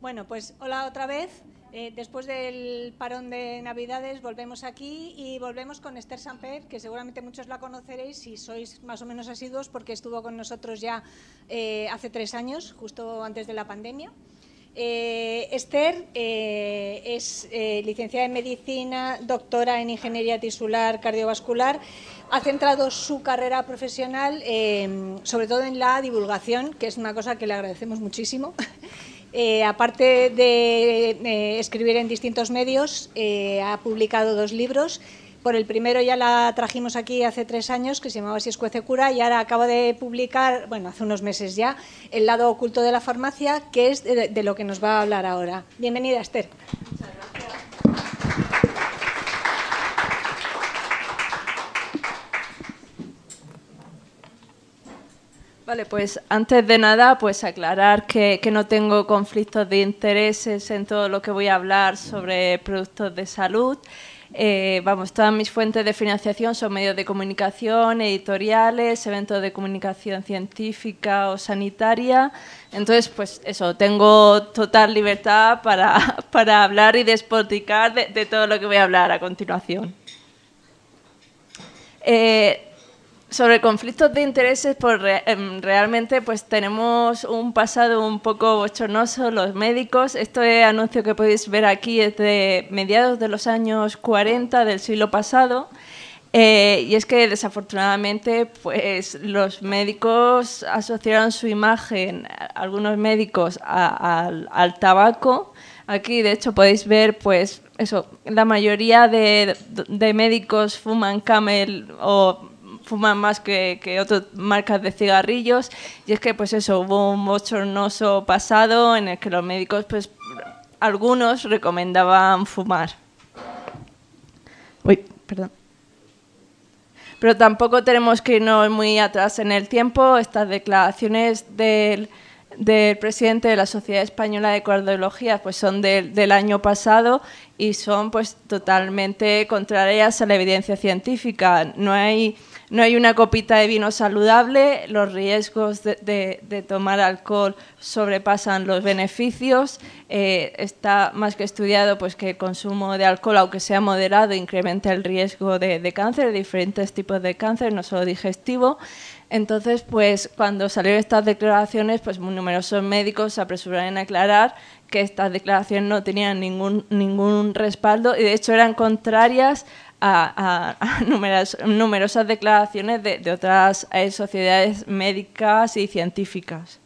Bueno, pues hola otra vez. Eh, después del parón de Navidades volvemos aquí y volvemos con Esther Samper, que seguramente muchos la conoceréis si sois más o menos asiduos, porque estuvo con nosotros ya eh, hace tres años, justo antes de la pandemia. Eh, Esther es licenciada en medicina, doctora en ingeniería tisular cardiovascular. Ha centrado su carrera profesional sobre todo en la divulgación, que es una cosa que le agradecemos muchísimo Eh, aparte de eh, escribir en distintos medios, eh, ha publicado dos libros. Por el primero ya la trajimos aquí hace tres años, que se llamaba Si escuece cura, y ahora acaba de publicar, bueno, hace unos meses ya, El lado oculto de la farmacia, que es de, de lo que nos va a hablar ahora. Bienvenida, Esther. Vale, pues antes de nada, pues aclarar que, no tengo conflictos de intereses en todo lo que voy a hablar sobre productos de salud. Eh, vamos, todas mis fuentes de financiación son medios de comunicación, editoriales, eventos de comunicación científica o sanitaria. Entonces, pues eso, tengo total libertad para, hablar y despoticar de, todo lo que voy a hablar a continuación. Eh, sobre conflictos de intereses, pues em, realmente pues tenemos un pasado un poco bochornoso los médicos. Este anuncio que podéis ver aquí es de mediados de los años 40 del siglo pasado. Eh, y es que desafortunadamente pues los médicos asociaron su imagen, algunos médicos, al, tabaco. Aquí, de hecho, podéis ver, pues, eso, la mayoría de médicos fuman camel o fuman más que, que otras marcas de cigarrillos. Y es que, pues eso, hubo un bochornoso pasado en el que los médicos, pues algunos recomendaban fumar. Uy, perdón. Pero tampoco tenemos que irnos muy atrás en el tiempo. Estas declaraciones del, del presidente de la Sociedad Española de Cardiología pues son del año pasado y son pues totalmente contrarias a la evidencia científica. No hay no hay una copita de vino saludable, los riesgos de, tomar alcohol sobrepasan los beneficios, eh, está más que estudiado pues, que el consumo de alcohol, aunque sea moderado, incrementa el riesgo de, cáncer, de diferentes tipos de cáncer, no solo digestivo. Entonces, pues cuando salieron estas declaraciones, pues muy numerosos médicos se apresuraron a aclarar que estas declaraciones no tenían ningún, ningún respaldo y de hecho eran contrarias a, numerosas declaraciones de, otras eh, sociedades médicas y científicas.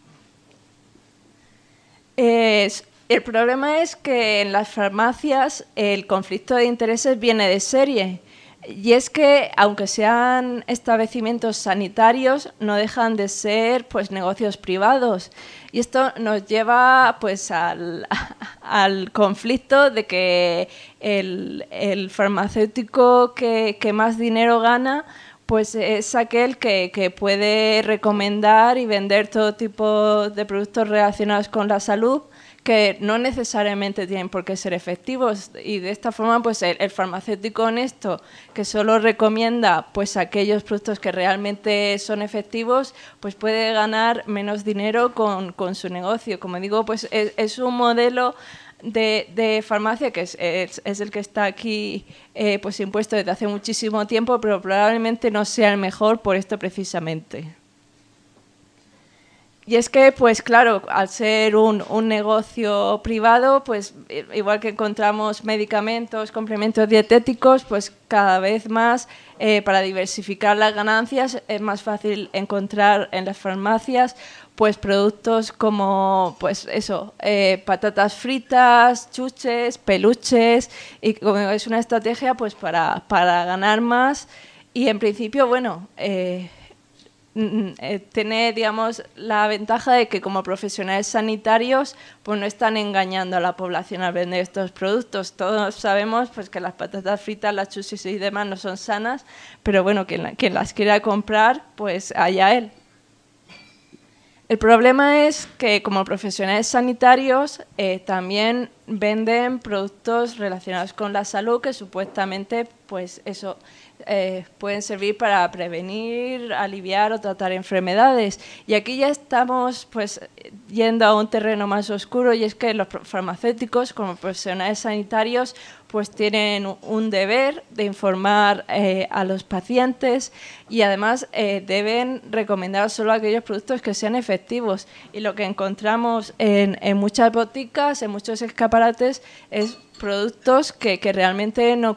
el problema es que en las farmacias el conflicto de intereses viene de serie y es que, aunque sean establecimientos sanitarios, no dejan de ser pues, negocios privados. Y esto nos lleva pues, al, conflicto de que el, farmacéutico que, más dinero gana pues, es aquel que puede recomendar y vender todo tipo de productos relacionados con la salud que no necesariamente tienen por qué ser efectivos y de esta forma pues el, farmacéutico honesto que solo recomienda pues aquellos productos que realmente son efectivos pues puede ganar menos dinero con, su negocio como digo pues es, un modelo de, farmacia, que es, es, el que está aquí eh, pues impuesto desde hace muchísimo tiempo, pero probablemente no sea el mejor por esto precisamente. Y es que, pues claro, al ser un, un, negocio privado, pues igual que encontramos medicamentos, complementos dietéticos, pues cada vez más eh, para diversificar las ganancias es más fácil encontrar en las farmacias pues productos como pues eso eh, patatas fritas chuches peluches y como es una estrategia pues para, para ganar más y en principio bueno eh, Mm, mm, eh, tiene, digamos, la ventaja de que como profesionales sanitarios, pues no están engañando a la población al vender estos productos. Todos sabemos pues, que las patatas fritas, las chusis y demás no son sanas, pero bueno, quien, las quiera comprar, pues allá él. El problema es que como profesionales sanitarios eh, también venden productos relacionados con la salud que supuestamente, pues eso, eh, pueden servir para prevenir, aliviar o tratar enfermedades. Y aquí ya estamos pues, yendo a un terreno más oscuro y es que los farmacéuticos, como profesionales sanitarios, pues tienen un deber de informar eh, a los pacientes y además eh, deben recomendar solo aquellos productos que sean efectivos. Y lo que encontramos en, muchas boticas, en muchos escaparates, es productos que, realmente no,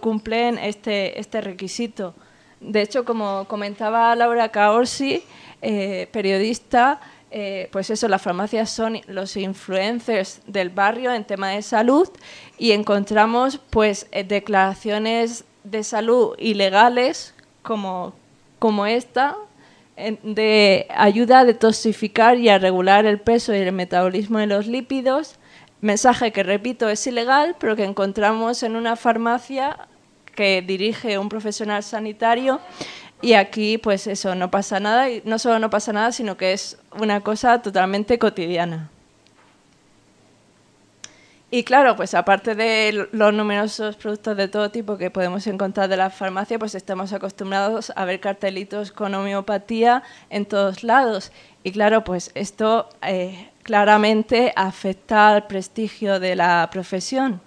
cumplen este, este, requisito. De hecho, como comentaba Laura Caorsi, eh, periodista, eh, pues eso, las farmacias son los influencers del barrio en tema de salud y encontramos pues eh, declaraciones de salud ilegales como, esta de ayuda a detoxificar y a regular el peso y el metabolismo de los lípidos, mensaje que repito es ilegal, pero que encontramos en una farmacia que dirige un profesional sanitario y aquí, pues eso, no pasa nada, y no solo no pasa nada, sino que es una cosa totalmente cotidiana. Y claro, pues aparte de los numerosos productos de todo tipo que podemos encontrar de la farmacia, pues estamos acostumbrados a ver cartelitos con homeopatía en todos lados. Y claro, pues esto eh, claramente afecta al prestigio de la profesión.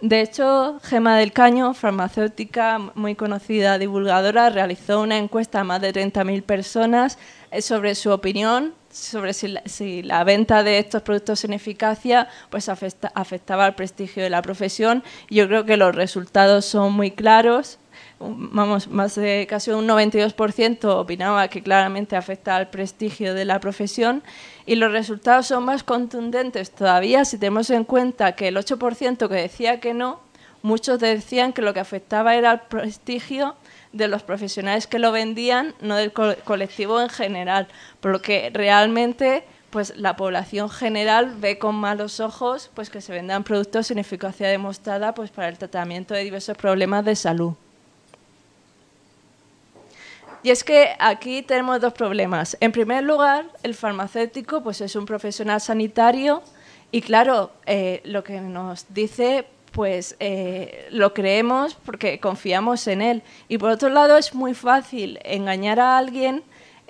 De hecho, Gema del Caño, farmacéutica muy conocida divulgadora, realizó una encuesta a más de 30.000 personas eh, sobre su opinión sobre si la, venta de estos productos sin eficacia pues afectaba al prestigio de la profesión. Yo creo que los resultados son muy claros vamos, más de casi un 92% opinaba que claramente afecta al prestigio de la profesión y los resultados son más contundentes todavía si tenemos en cuenta que el 8% que decía que no, muchos decían que lo que afectaba era el prestigio de los profesionales que lo vendían, no del colectivo en general, por lo que realmente pues la población general ve con malos ojos pues que se vendan productos sin eficacia demostrada pues para el tratamiento de diversos problemas de salud. Y es que aquí tenemos dos problemas. En primer lugar, el farmacéutico pues es un profesional sanitario y claro, eh, lo que nos dice pues eh, lo creemos porque confiamos en él. Y por otro lado, es muy fácil engañar a alguien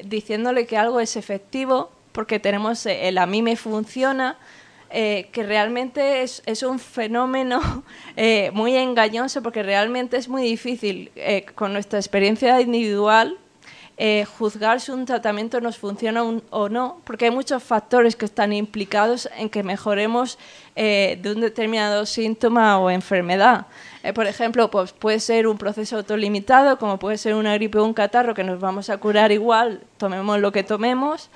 diciéndole que algo es efectivo porque tenemos eh, el a mí me funciona eh, que realmente es, un fenómeno eh, muy engañoso porque realmente es muy difícil eh, con nuestra experiencia individual juzgar si un tratamiento nos funciona o no, porque hay muchos factores que están implicados en que mejoremos de un determinado síntoma o enfermedad. por ejemplo, pues puede ser un proceso autolimitado, como puede ser una gripe o un catarro que nos vamos a curar igual, tomemos lo que tomemos,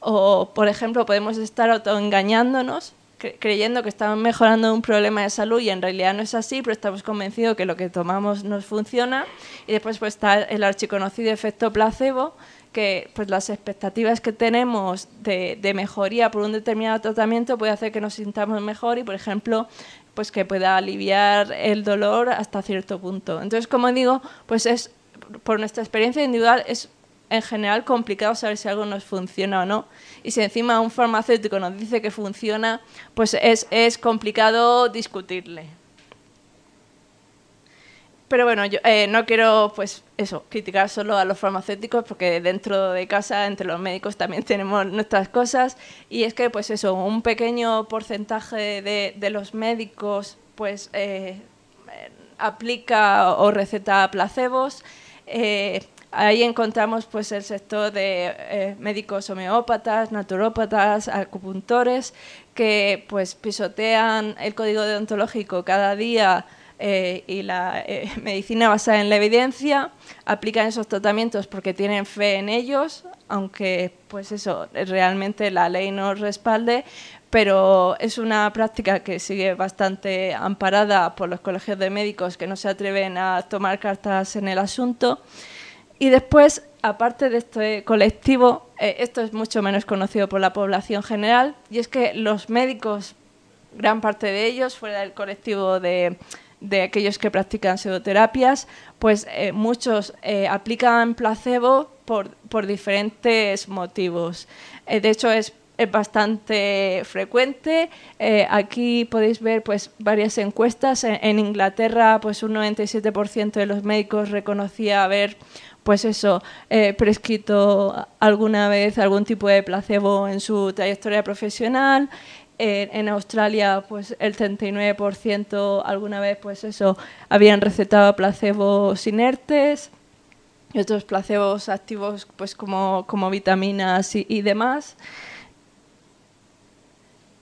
o por ejemplo podemos estar autoengañándonos creyendo que estamos mejorando un problema de salud y en realidad no es así, pero estamos convencidos que lo que tomamos nos funciona. Y después pues, está el archiconocido efecto placebo, que pues, las expectativas que tenemos de, mejoría por un determinado tratamiento puede hacer que nos sintamos mejor y, por ejemplo, pues que pueda aliviar el dolor hasta cierto punto. Entonces, como digo, pues es por nuestra experiencia individual es en general complicado saber si algo nos funciona o no. Y si encima un farmacéutico nos dice que funciona, pues es, complicado discutirle. Pero bueno, yo eh, no quiero, pues eso, criticar solo a los farmacéuticos, porque dentro de casa, entre los médicos, también tenemos nuestras cosas. Y es que, pues eso, un pequeño porcentaje de, los médicos, pues, eh, aplica o receta placebos. Eh, Ahí encontramos pues, el sector de eh, médicos homeópatas, naturópatas, acupuntores, que pues, pisotean el código deontológico cada día eh, y la eh, medicina basada en la evidencia, aplican esos tratamientos porque tienen fe en ellos, aunque pues eso realmente la ley no respalde, pero es una práctica que sigue bastante amparada por los colegios de médicos que no se atreven a tomar cartas en el asunto. Y después, aparte de este colectivo, eh, esto es mucho menos conocido por la población general, y es que los médicos, gran parte de ellos, fuera del colectivo de, aquellos que practican pseudoterapias, pues eh, muchos eh, aplican placebo por, diferentes motivos. de hecho, es bastante frecuente. aquí podéis ver pues, varias encuestas. En, en Inglaterra, pues, un 97% de los médicos reconocía haber pues eso, prescrito alguna vez algún tipo de placebo en su trayectoria profesional. en Australia, pues el 39% alguna vez, pues eso, habían recetado placebos inertes y otros placebos activos, pues como, vitaminas y demás.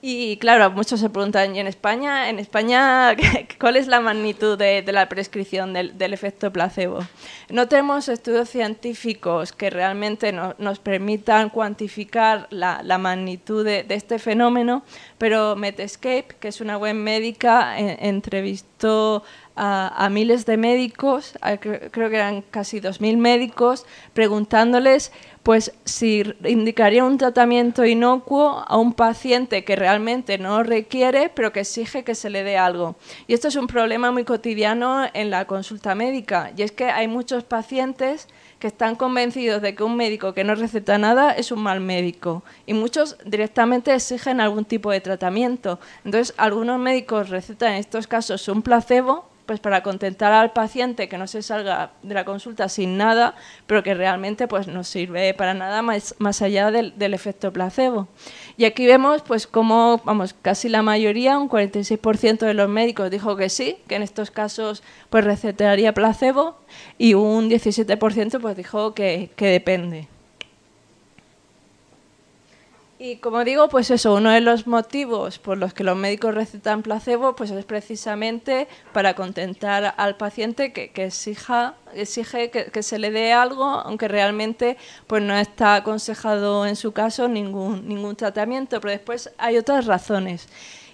Y claro, muchos se preguntan, ¿y en España? ¿En España cuál es la magnitud de, la prescripción del, efecto placebo? No tenemos estudios científicos que realmente nos permitan cuantificar la, magnitud de, este fenómeno, pero Metescape, que es una web médica, eh, entrevistó a, miles de médicos, creo que eran casi 2.000 médicos, preguntándoles pues si indicaría un tratamiento inocuo a un paciente que realmente no requiere, pero que exige que se le dé algo. Y esto es un problema muy cotidiano en la consulta médica, y es que hay muchos pacientes que están convencidos de que un médico que no receta nada es un mal médico, y muchos directamente exigen algún tipo de tratamiento. Entonces, algunos médicos recetan en estos casos un placebo pues para contentar al paciente que no se salga de la consulta sin nada, pero que realmente pues no sirve para nada más, más allá del, efecto placebo. Y aquí vemos pues cómo, vamos, casi la mayoría, un 46% de los médicos dijo que sí, que en estos casos pues recetaría placebo y un 17% pues dijo que depende. Y como digo, pues eso, uno de los motivos por los que los médicos recetan placebo pues es precisamente para contentar al paciente que, exija, exige que, se le dé algo, aunque realmente pues no está aconsejado en su caso ningún, ningún tratamiento. Pero después hay otras razones.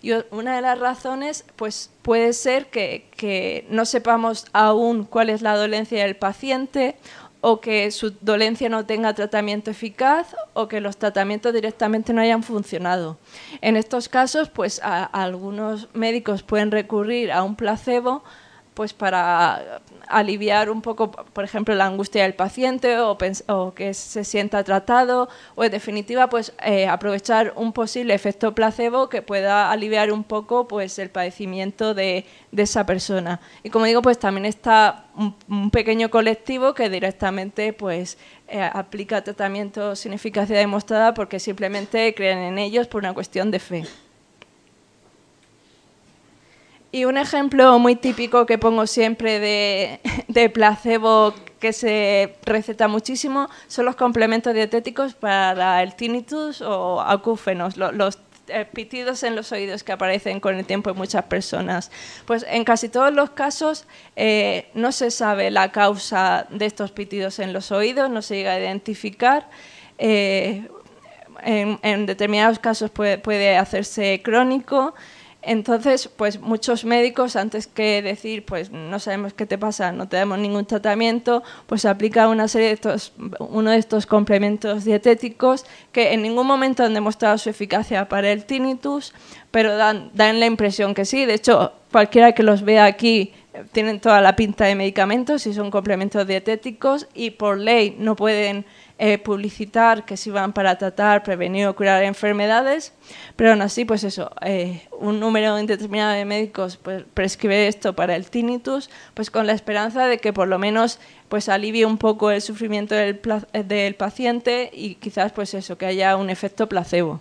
Y una de las razones pues, puede ser que no sepamos aún cuál es la dolencia del paciente o que su dolencia no tenga tratamiento eficaz o que los tratamientos directamente no hayan funcionado. En estos casos, pues algunos médicos pueden recurrir a un placebo pues para aliviar un poco, por ejemplo, la angustia del paciente o, que se sienta tratado o, en definitiva, pues eh, aprovechar un posible efecto placebo que pueda aliviar un poco pues el padecimiento de, esa persona. Y como digo, pues también está un, pequeño colectivo que directamente pues eh, aplica tratamientos sin eficacia demostrada porque simplemente creen en ellos por una cuestión de fe. Y un ejemplo muy típico que pongo siempre de, placebo que se receta muchísimo son los complementos dietéticos para el tinnitus o acúfenos, los, eh, pitidos en los oídos que aparecen con el tiempo en muchas personas. Pues en casi todos los casos eh, no se sabe la causa de estos pitidos en los oídos, no se llega a identificar. Eh, en, determinados casos puede hacerse crónico. Entonces, pues muchos médicos, antes que decir, pues no sabemos qué te pasa, no te damos ningún tratamiento, pues aplica una serie de estos, uno de estos complementos dietéticos que en ningún momento han demostrado su eficacia para el tinnitus, pero dan, dan la impresión que sí. De hecho, cualquiera que los vea aquí eh, tienen toda la pinta de medicamentos y son complementos dietéticos y por ley no pueden eh, publicitar que sirvan para tratar, prevenir o curar enfermedades, pero aún así, pues eso, eh, un número indeterminado de médicos pues, prescribe esto para el tinnitus, pues con la esperanza de que por lo menos pues alivie un poco el sufrimiento del, eh, del paciente y quizás pues eso, que haya un efecto placebo.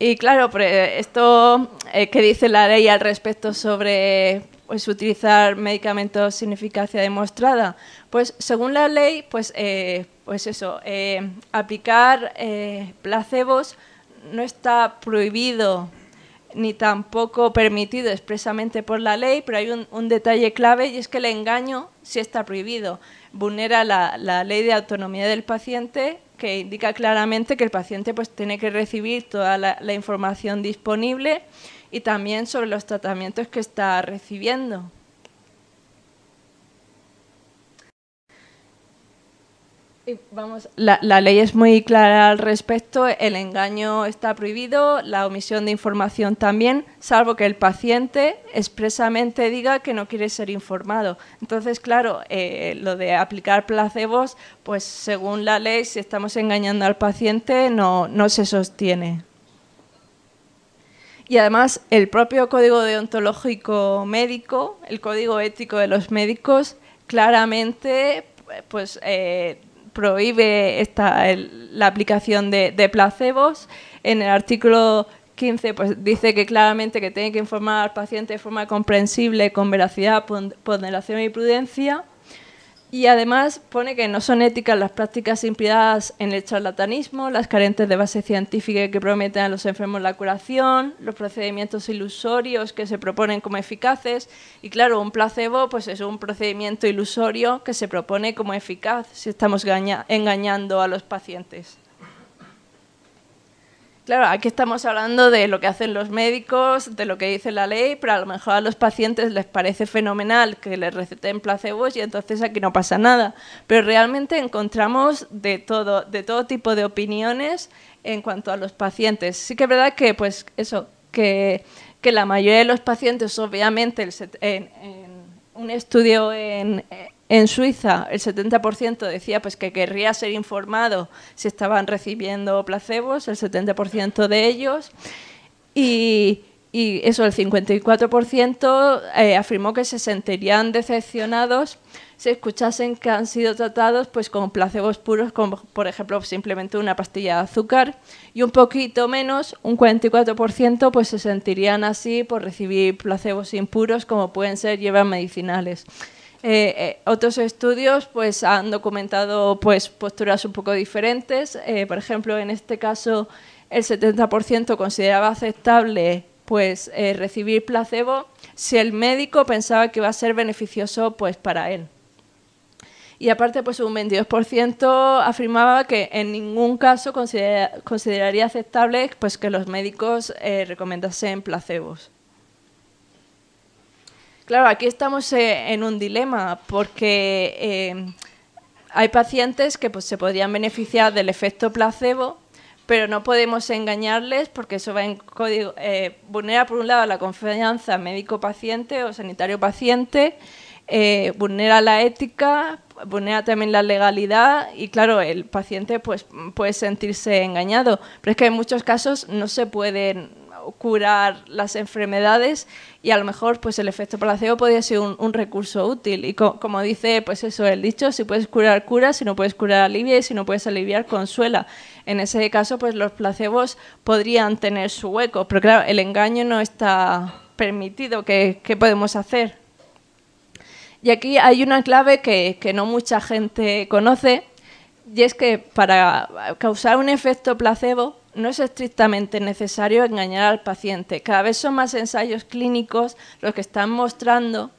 Y claro, esto que dice la ley al respecto sobre pues, utilizar medicamentos sin eficacia demostrada? Pues según la ley, pues, eh, pues eso, eh, aplicar eh, placebos no está prohibido ni tampoco permitido expresamente por la ley, pero hay un, detalle clave y es que el engaño sí está prohibido. Vulnera la, ley de autonomía del paciente que indica claramente que el paciente pues, tiene que recibir toda la información disponible y también sobre los tratamientos que está recibiendo. la, ley es muy clara al respecto, el engaño está prohibido, la omisión de información también, salvo que el paciente expresamente diga que no quiere ser informado. Entonces, claro, eh, lo de aplicar placebos, pues según la ley, si estamos engañando al paciente, no se sostiene. Y además el propio código deontológico médico, el código ético de los médicos, claramente pues, eh, prohíbe la aplicación de, placebos. En el artículo 15 pues, dice que claramente que tiene que informar al paciente de forma comprensible, con veracidad, ponderación y prudencia. Y además pone que no son éticas las prácticas implicadas en el charlatanismo, las carentes de base científica que prometen a los enfermos la curación, los procedimientos ilusorios que se proponen como eficaces. Y claro, un placebo pues es un procedimiento ilusorio que se propone como eficaz si estamos engañando a los pacientes. Claro, aquí estamos hablando de lo que hacen los médicos, de lo que dice la ley, pero a lo mejor a los pacientes les parece fenomenal que les receten placebos y entonces aquí no pasa nada. Pero realmente encontramos de todo, de todo tipo de opiniones en cuanto a los pacientes. Sí que es verdad que, pues eso, que, la mayoría de los pacientes, obviamente, en, un estudio en, en Suiza, el 70% decía pues, que querría ser informado si estaban recibiendo placebos, el 70% de ellos. Y, eso, el 54% eh, afirmó que se sentirían decepcionados si escuchasen que han sido tratados pues, con placebos puros, como por ejemplo simplemente una pastilla de azúcar, y un poquito menos, un 44%, pues se sentirían así por recibir placebos impuros, como pueden ser hierbas medicinales. Eh, eh, otros estudios pues, han documentado pues, posturas un poco diferentes. Eh, por ejemplo, en este caso, el 70% consideraba aceptable pues, recibir placebo si el médico pensaba que iba a ser beneficioso para él. Y aparte, un 22% afirmaba que en ningún caso consideraría aceptable que los médicos recomendasen placebos. Claro, aquí estamos eh, en un dilema porque eh, hay pacientes que pues, se podrían beneficiar del efecto placebo, pero no podemos engañarles porque eso va en código, eh, vulnera por un lado la confianza médico-paciente o sanitario-paciente, vulnera la ética, vulnera también la legalidad y claro, el paciente pues, puede sentirse engañado, pero es que en muchos casos no se pueden curar las enfermedades y a lo mejor pues el efecto placebo podría ser un, recurso útil. Y como dice pues eso el dicho, si puedes curar, cura, si no puedes curar, alivia y si no puedes aliviar, consuela. En ese caso pues los placebos podrían tener su hueco, pero claro, el engaño no está permitido, ¿qué, podemos hacer? Y aquí hay una clave que no mucha gente conoce y es que para causar un efecto placebo no es estrictamente necesario engañar al paciente. Cada vez son más ensayos clínicos los que están mostrando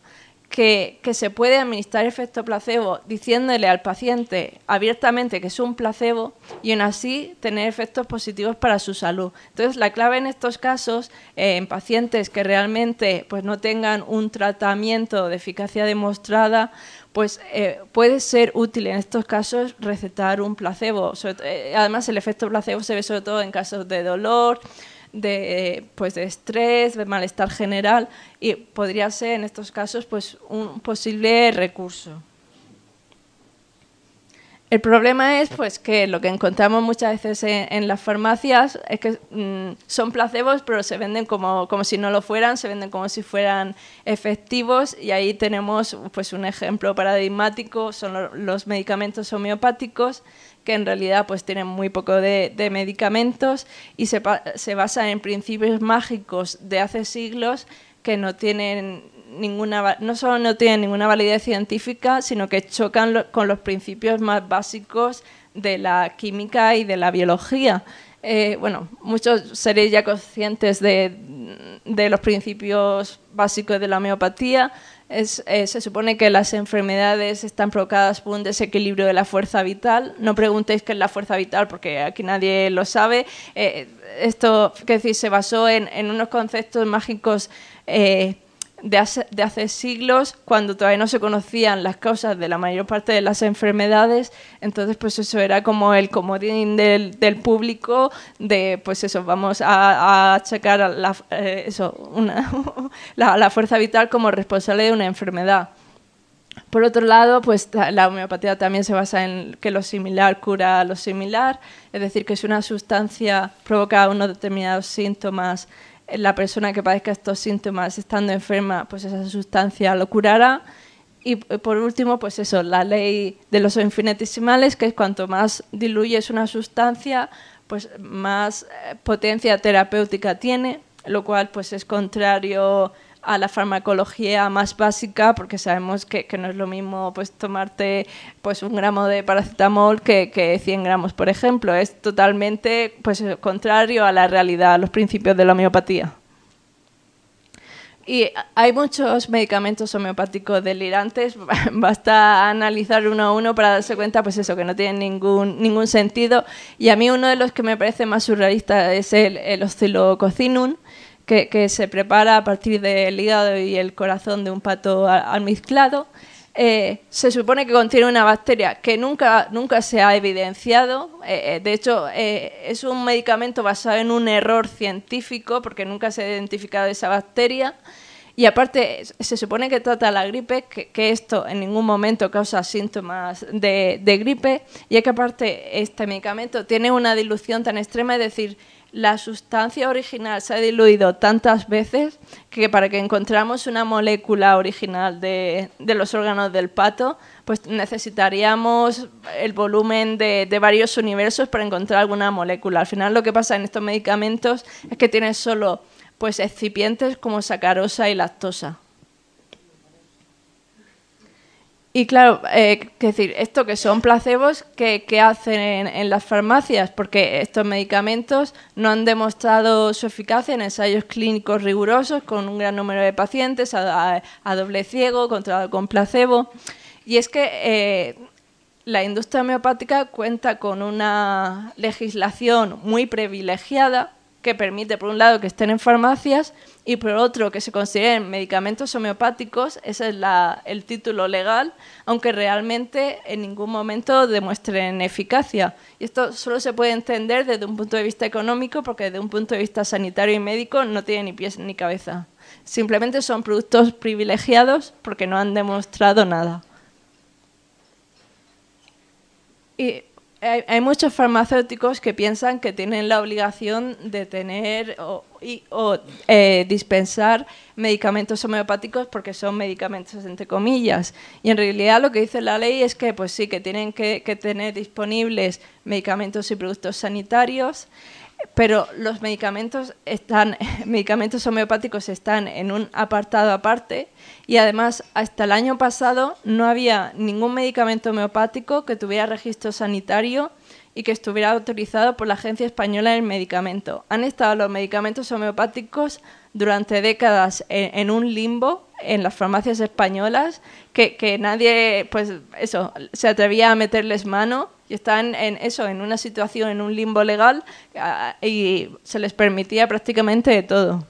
que, se puede administrar efecto placebo diciéndole al paciente abiertamente que es un placebo y aún así tener efectos positivos para su salud. Entonces, la clave en estos casos, eh, en pacientes que realmente pues, no tengan un tratamiento de eficacia demostrada pues eh, puede ser útil en estos casos recetar un placebo. Eh, además, el efecto placebo se ve sobre todo en casos de dolor, de, pues, de estrés, de malestar general y podría ser en estos casos pues, un posible recurso. El problema es pues que lo que encontramos muchas veces en, las farmacias es que mm, son placebos, pero se venden como, como, si no lo fueran, se venden como si fueran efectivos y ahí tenemos pues un ejemplo paradigmático, son los medicamentos homeopáticos que en realidad pues tienen muy poco de, medicamentos y se, se basan en principios mágicos de hace siglos que no tienen no solo no tienen ninguna validez científica, sino que chocan con los principios más básicos de la química y de la biología. Eh, bueno, muchos seréis ya conscientes de, los principios básicos de la homeopatía. Eh, se supone que las enfermedades están provocadas por un desequilibrio de la fuerza vital. No preguntéis qué es la fuerza vital porque aquí nadie lo sabe. Eh, esto, qué decir, se basó en, unos conceptos mágicos de hace, siglos, cuando todavía no se conocían las causas de la mayor parte de las enfermedades, entonces pues eso era como el comodín del, público de pues eso, vamos a, a achacar a la, eh, una, la, la fuerza vital como responsable de una enfermedad. Por otro lado, pues la homeopatía también se basa en que lo similar cura lo similar, es decir, que si una sustancia provoca unos determinados síntomas, la persona que padezca estos síntomas estando enferma, pues esa sustancia lo curará. Y eh, por último, pues eso, la ley de los infinitesimales, que es cuanto más diluyes una sustancia, pues más eh, potencia terapéutica tiene, lo cual pues es contrario a la farmacología más básica, porque sabemos que, no es lo mismo pues, tomarte pues, un gramo de paracetamol que, que, 100 gramos, por ejemplo. Es totalmente pues, contrario a la realidad, a los principios de la homeopatía. Y hay muchos medicamentos homeopáticos delirantes, basta analizar uno a uno para darse cuenta, pues eso, que no tienen ningún, ningún sentido. Y a mí uno de los que me parece más surrealista es el, el oscilococinum, que, se prepara a partir del hígado y el corazón de un pato almizclado. Eh, se supone que contiene una bacteria que nunca, nunca se ha evidenciado. Eh, eh, de hecho, eh, es un medicamento basado en un error científico porque nunca se ha identificado esa bacteria. Y aparte, se supone que trata la gripe, que, esto en ningún momento causa síntomas de, de gripe, y es que aparte este medicamento tiene una dilución tan extrema, es decir, la sustancia original se ha diluido tantas veces que para que encontramos una molécula original de, los órganos del pato, pues necesitaríamos el volumen de, varios universos para encontrar alguna molécula. Al final lo que pasa en estos medicamentos es que tienen solo pues excipientes como sacarosa y lactosa. Y claro, eh, decir, esto que son placebos, que hacen en, las farmacias? Porque estos medicamentos no han demostrado su eficacia en ensayos clínicos rigurosos con un gran número de pacientes a, doble ciego, controlado con placebo. Y es que eh, la industria homeopática cuenta con una legislación muy privilegiada que permite, por un lado, que estén en farmacias y por otro que se consideren medicamentos homeopáticos, ese es el título legal, aunque realmente en ningún momento demuestren eficacia. Y esto solo se puede entender desde un punto de vista económico, porque desde un punto de vista sanitario y médico no tiene ni pies ni cabeza. Simplemente son productos privilegiados porque no han demostrado nada. Y hay, muchos farmacéuticos que piensan que tienen la obligación de tener o, eh, dispensar medicamentos homeopáticos porque son medicamentos entre comillas. Y en realidad lo que dice la ley es que, pues sí, que tienen que tener disponibles medicamentos y productos sanitarios pero los medicamentos están, medicamentos homeopáticos están en un apartado aparte y además hasta el año pasado no había ningún medicamento homeopático que tuviera registro sanitario y que estuviera autorizado por la Agencia Española del Medicamento. Han estado los medicamentos homeopáticos durante décadas en, un limbo en las farmacias españolas que, nadie, pues eso, se atrevía a meterles mano y están en eso, en una situación, en un limbo legal ah, y se les permitía prácticamente de todo.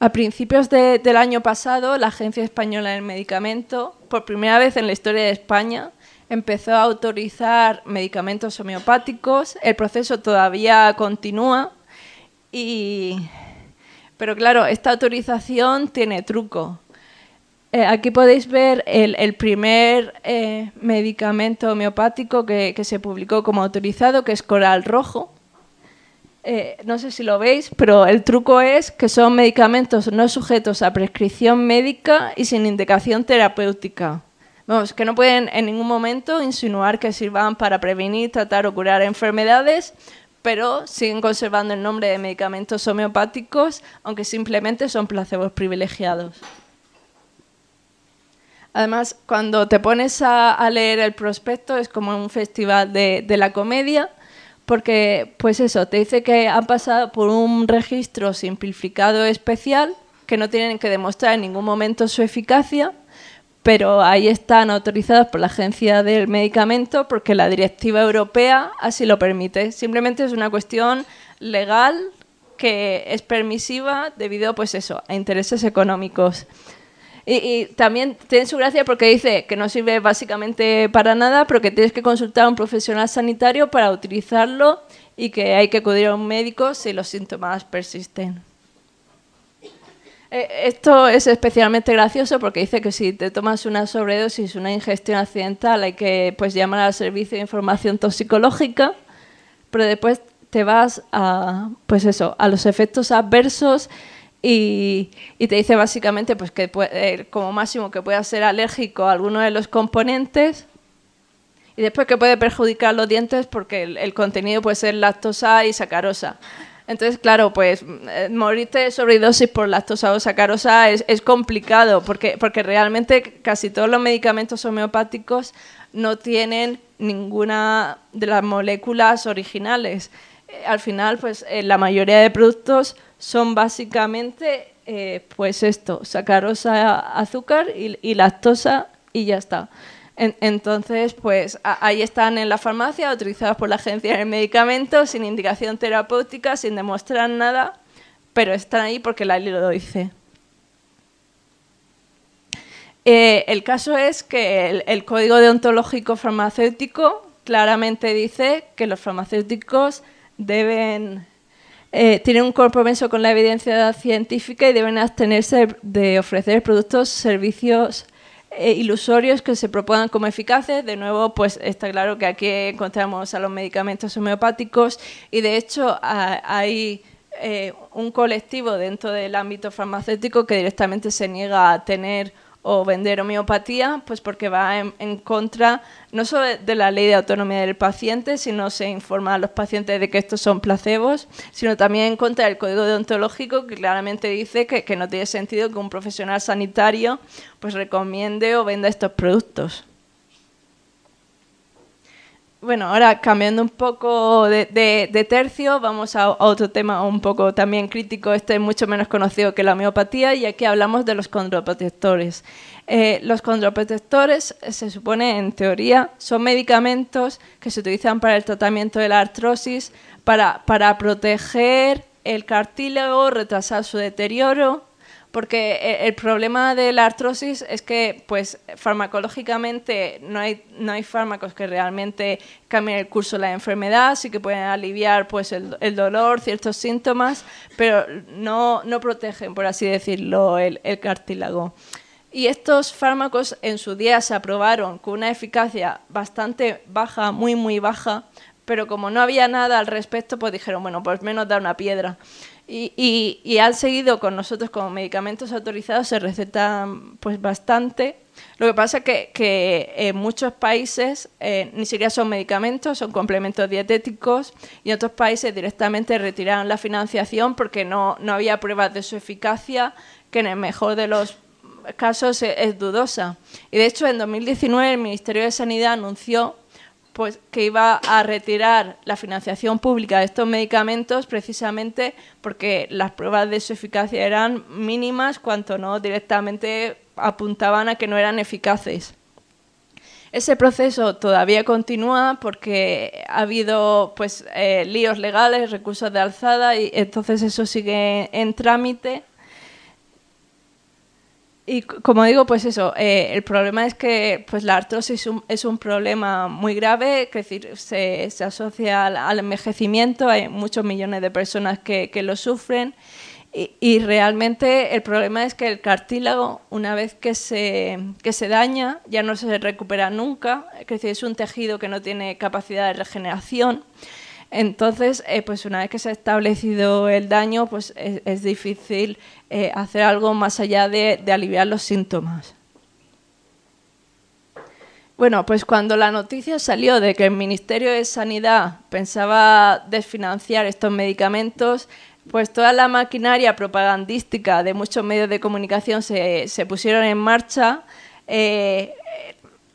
A principios de, del año pasado, la Agencia Española del Medicamento, por primera vez en la historia de España, empezó a autorizar medicamentos homeopáticos, el proceso todavía continúa y... Pero claro, esta autorización tiene truco. Eh, aquí podéis ver el, primer eh, medicamento homeopático que, se publicó como autorizado, que es coral rojo. Eh, no sé si lo veis, pero el truco es que son medicamentos no sujetos a prescripción médica y sin indicación terapéutica vamos, que no pueden en ningún momento insinuar que sirvan para prevenir, tratar o curar enfermedades, pero siguen conservando el nombre de medicamentos homeopáticos, aunque simplemente son placebos privilegiados. Además, cuando te pones a, leer el prospecto es como un festival de, de la comedia, porque pues eso, te dice que han pasado por un registro simplificado especial, que no tienen que demostrar en ningún momento su eficacia, pero ahí están autorizadas por la Agencia del Medicamento porque la Directiva Europea así lo permite. Simplemente es una cuestión legal que es permisiva debido pues eso, a intereses económicos. Y, y, también tiene su gracia porque dice que no sirve básicamente para nada, pero que tienes que consultar a un profesional sanitario para utilizarlo y que hay que acudir a un médico si los síntomas persisten. Eh, esto es especialmente gracioso porque dice que si te tomas una sobredosis, una ingestión accidental, hay que pues, llamar al servicio de información toxicológica, pero después te vas a, pues eso, a los efectos adversos y, te dice básicamente pues, que eh, como máximo que puedas ser alérgico a alguno de los componentes y después que puede perjudicar los dientes porque el contenido puede ser lactosa y sacarosa. Entonces, claro, pues mm, eh, morirte de sobredosis por lactosa o sacarosa es, complicado porque, porque realmente casi todos los medicamentos homeopáticos no tienen ninguna de las moléculas originales. Eh, al final, pues eh, la mayoría de productos son básicamente, pues esto, sacarosa, azúcar y, y lactosa y ya está entonces, pues ahí están en la farmacia, utilizadas por la agencia de Medicamentos, sin indicación terapéutica, sin demostrar nada, pero están ahí porque la ley lo dice. Eh, el caso es que el, Código Deontológico Farmacéutico claramente dice que los farmacéuticos deben eh, tienen un compromiso con la evidencia científica y deben abstenerse de ofrecer productos, servicios e ilusorios que se propongan como eficaces. De nuevo, pues está claro que aquí encontramos a los medicamentos homeopáticos y de hecho hay eh, un colectivo dentro del ámbito farmacéutico que directamente se niega a tener o vender homeopatía, pues porque va en, contra no solo de, la ley de autonomía del paciente, sino se informa a los pacientes de que estos son placebos, sino también en contra del código deontológico que claramente dice que, que no tiene sentido que un profesional sanitario pues recomiende o venda estos productos bueno, ahora cambiando un poco de, tercio, vamos a, otro tema un poco también crítico, este es mucho menos conocido que la homeopatía, y aquí hablamos de los condroprotectores. Eh, los condroprotectores, eh, se supone en teoría, son medicamentos que se utilizan para el tratamiento de la artrosis, para proteger el cartílago, retrasar su deterioro, porque eh, el problema de la artrosis es que pues farmacológicamente no hay, no hay fármacos que realmente cambien el curso de la enfermedad, sí que pueden aliviar pues el, dolor, ciertos síntomas, pero no, no protegen, por así decirlo, el, el cartílago. Y estos fármacos en su día se aprobaron con una eficacia bastante baja, muy, muy baja, pero como no había nada al respecto, pues dijeron, bueno, pues menos da una piedra y, han seguido con nosotros como medicamentos autorizados, se recetan pues bastante. Lo que pasa es que, en muchos países eh, ni siquiera son medicamentos, son complementos dietéticos y en otros países directamente retiraron la financiación porque no, había pruebas de su eficacia, que en el mejor de los casos es dudosa. Y de hecho en 2019 el Ministerio de Sanidad anunció pues que iba a retirar la financiación pública de estos medicamentos precisamente porque las pruebas de su eficacia eran mínimas, cuanto no directamente apuntaban a que no eran eficaces. Ese proceso todavía continúa porque ha habido pues, eh, líos legales, recursos de alzada y entonces eso sigue en trámite. Y como digo, pues eso, eh, el problema es que pues la artrosis es un problema muy grave, Es decir, se, asocia al, envejecimiento, hay muchos millones de personas que, lo sufren y, realmente el problema es que el cartílago, una vez que se, que se daña, ya no se recupera nunca, Es decir, es un tejido que no tiene capacidad de regeneración. Entonces, eh, pues una vez que se ha establecido el daño, pues es, difícil eh, hacer algo más allá de, aliviar los síntomas. Bueno, pues cuando la noticia salió de que el Ministerio de Sanidad pensaba desfinanciar estos medicamentos, pues toda la maquinaria propagandística de muchos medios de comunicación se, pusieron en marcha. Eh,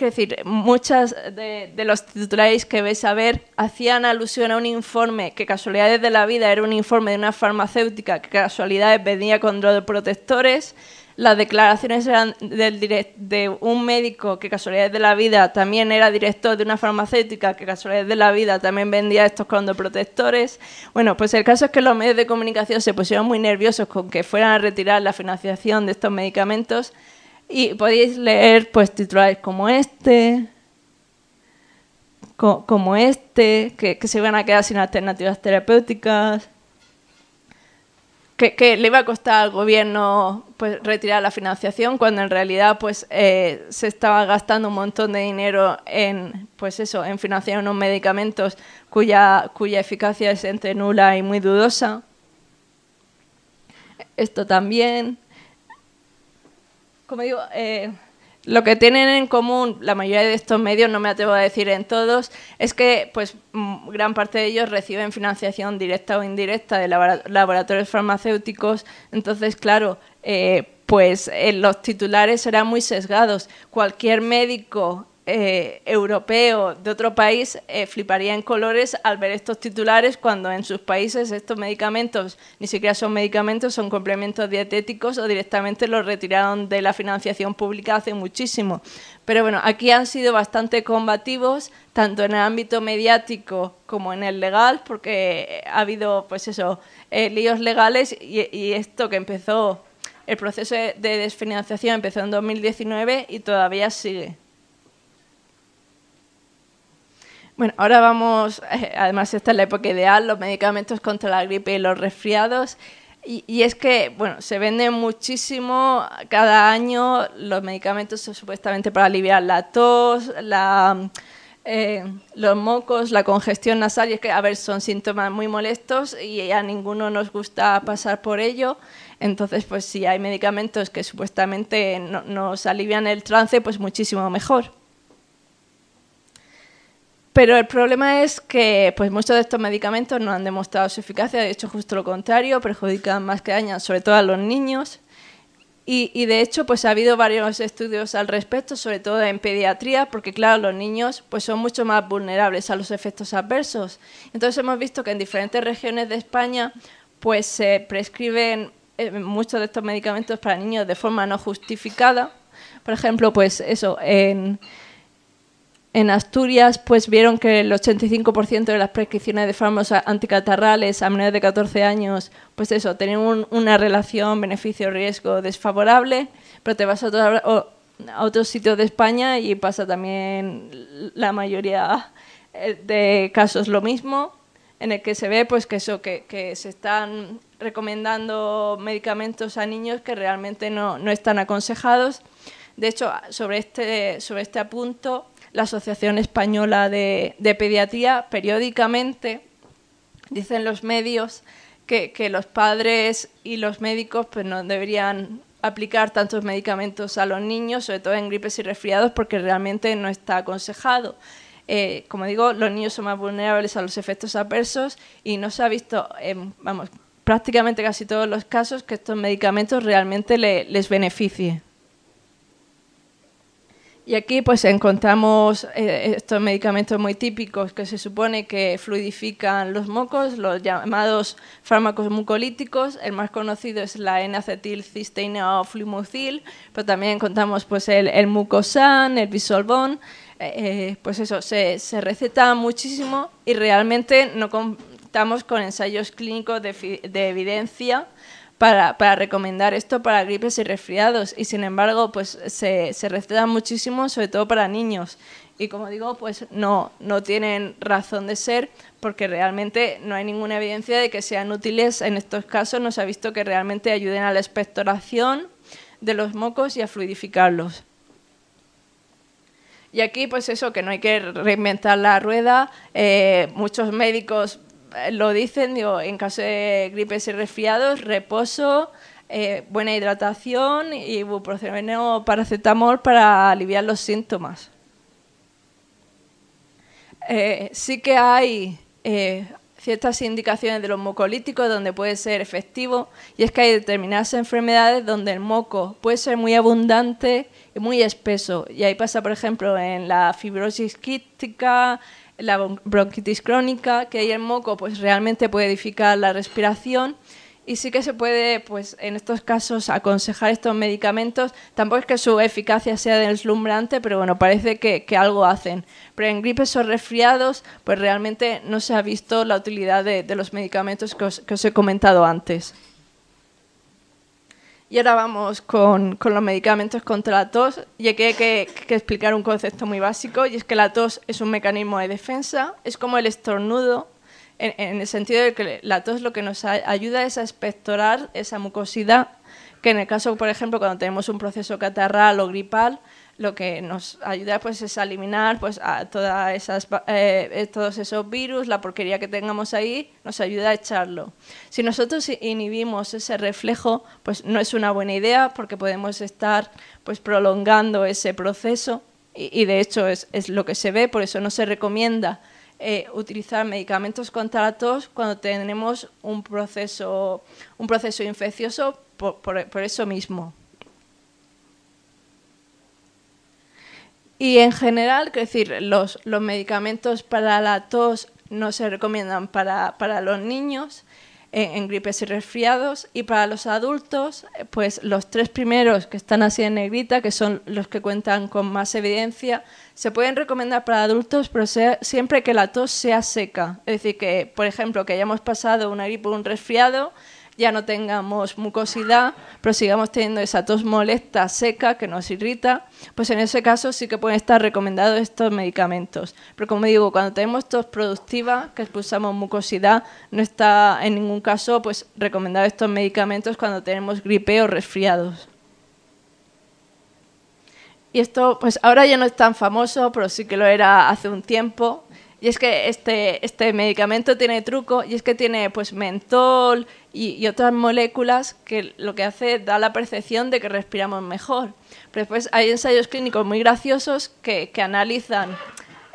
es decir, muchas de, los titulares que vais a ver hacían alusión a un informe que casualidades de la vida era un informe de una farmacéutica que casualidades vendía de protectores. Las declaraciones eran del de un médico que casualidades de la vida también era director de una farmacéutica que casualidades de la vida también vendía estos protectores. Bueno, pues el caso es que los medios de comunicación se pusieron muy nerviosos con que fueran a retirar la financiación de estos medicamentos y podéis leer pues titulares como este, como este, que, se van a quedar sin alternativas terapéuticas, que, le iba a costar al gobierno pues retirar la financiación cuando en realidad pues eh, se estaba gastando un montón de dinero en pues eso, en financiar unos medicamentos cuya, cuya eficacia es entre nula y muy dudosa. Esto también como digo, eh, lo que tienen en común la mayoría de estos medios, no me atrevo a decir en todos, es que pues mm, gran parte de ellos reciben financiación directa o indirecta de laboratorios farmacéuticos. Entonces, claro, eh, pues eh, los titulares serán muy sesgados. Cualquier médico eh, europeo de otro país eh, fliparía en colores al ver estos titulares cuando en sus países estos medicamentos ni siquiera son medicamentos, son complementos dietéticos o directamente los retiraron de la financiación pública hace muchísimo. Pero bueno, aquí han sido bastante combativos, tanto en el ámbito mediático como en el legal, porque ha habido, pues eso, eh, líos legales y esto que empezó, el proceso de desfinanciación empezó en 2019 y todavía sigue. Bueno, ahora vamos, eh, además esta es la época ideal, los medicamentos contra la gripe y los resfriados. Y, es que, bueno, se venden muchísimo cada año los medicamentos supuestamente para aliviar la tos, eh, los mocos, la congestión nasal. Y es que, a ver, son síntomas muy molestos y a ninguno nos gusta pasar por ello. Entonces, pues si hay medicamentos que supuestamente nos alivian el trance, pues muchísimo mejor. Pero el problema es que pues, muchos de estos medicamentos no han demostrado su eficacia, de hecho justo lo contrario, perjudican más que dañan, sobre todo a los niños. Y, de hecho, pues ha habido varios estudios al respecto, sobre todo en pediatría, porque claro, los niños pues son mucho más vulnerables a los efectos adversos. Entonces hemos visto que en diferentes regiones de España pues se prescriben eh, muchos de estos medicamentos para niños de forma no justificada. Por ejemplo, pues eso, en en Asturias, pues vieron que el 85% de las prescripciones de fármacos anticatarrales a menores de 14 años, pues eso, tenían una relación beneficio-riesgo desfavorable, pero te vas a, otro, a otros sitios de España y pasa también la mayoría eh, de casos lo mismo, en el que se ve pues que eso, que, se están recomendando medicamentos a niños que realmente no, no están aconsejados. De hecho, sobre este, sobre este apunto, la Asociación Española de, Pediatría, periódicamente dicen los medios que, los padres y los médicos pues, no deberían aplicar tantos medicamentos a los niños, sobre todo en gripes y resfriados, porque realmente no está aconsejado. Eh, como digo, los niños son más vulnerables a los efectos adversos y no se ha visto, vamos, prácticamente casi todos los casos que estos medicamentos realmente les beneficien. Y aquí pues encontramos eh, estos medicamentos muy típicos que se supone que fluidifican los mocos, los llamados fármacos mucolíticos. El más conocido es la N-acetilcisteína o fluimucil, pero también encontramos pues el, mucosan, el bisolbón. Eh, eh, pues eso, se, receta muchísimo y realmente no contamos con ensayos clínicos de evidencia para, recomendar esto para gripes y resfriados y sin embargo pues se, se muchísimo sobre todo para niños y como digo pues no, no tienen razón de ser porque realmente no hay ninguna evidencia de que sean útiles en estos casos, no se ha visto que realmente ayuden a la expectoración de los mocos y a fluidificarlos. Y aquí, pues eso, que no hay que reinventar la rueda. Eh, muchos médicos eh, lo dicen, en caso de gripes y resfriados, reposo, eh, buena hidratación y ibuprofeno paracetamol para aliviar los síntomas. Eh, sí que hay ciertas indicaciones de los mocolíticos donde puede ser efectivo y es que hay determinadas enfermedades donde el moco puede ser muy abundante y muy espeso y ahí pasa por ejemplo en la fibrosis quística, la bronquitis crónica, que hay en moco pues realmente puede edificar la respiración y sí que se puede, pues en estos casos, aconsejar estos medicamentos. Tampoco es que su eficacia sea deslumbrante, pero bueno, parece que, que algo hacen. Pero en gripes o resfriados, pues realmente no se ha visto la utilidad de, los medicamentos que os he comentado antes. Y ahora vamos con, los medicamentos contra la tos. Y aquí hay que, que, explicar un concepto muy básico, y es que la tos es un mecanismo de defensa, es como el estornudo, en, el sentido de que la tos lo que nos ayuda es a expectorar esa mucosidad, que en el caso, por ejemplo, cuando tenemos un proceso catarral o gripal, lo que nos ayuda pues es a eliminar pues a todas esas eh, eh, todos esos virus la porquería que tengamos ahí nos ayuda a echarlo si nosotros inhibimos ese reflejo pues no es una buena idea porque podemos estar pues prolongando ese proceso y, de hecho es, lo que se ve por eso no se recomienda eh, utilizar medicamentos contra la tos cuando tenemos un proceso un proceso infeccioso por eso mismo Y en general, decir, los, los medicamentos para la tos no se recomiendan para, los niños en, gripes y resfriados y para los adultos, pues los tres primeros que están así en negrita, que son los que cuentan con más evidencia, se pueden recomendar para adultos, pero siempre que la tos sea seca. Es decir, que, por ejemplo, que hayamos pasado una gripe o un resfriado ya no tengamos mucosidad, pero sigamos teniendo esa tos molesta, seca, que nos irrita, pues en ese caso sí que pueden estar recomendados estos medicamentos. Pero como digo, cuando tenemos tos productiva, que expulsamos mucosidad, no está en ningún caso pues recomendado estos medicamentos cuando tenemos gripe o resfriados. Y esto, pues ahora ya no es tan famoso, pero sí que lo era hace un tiempo, y es que este, este medicamento tiene truco y es que tiene pues mentol y, otras moléculas que lo que hace da la percepción de que respiramos mejor. Pero después hay ensayos clínicos muy graciosos que, que analizan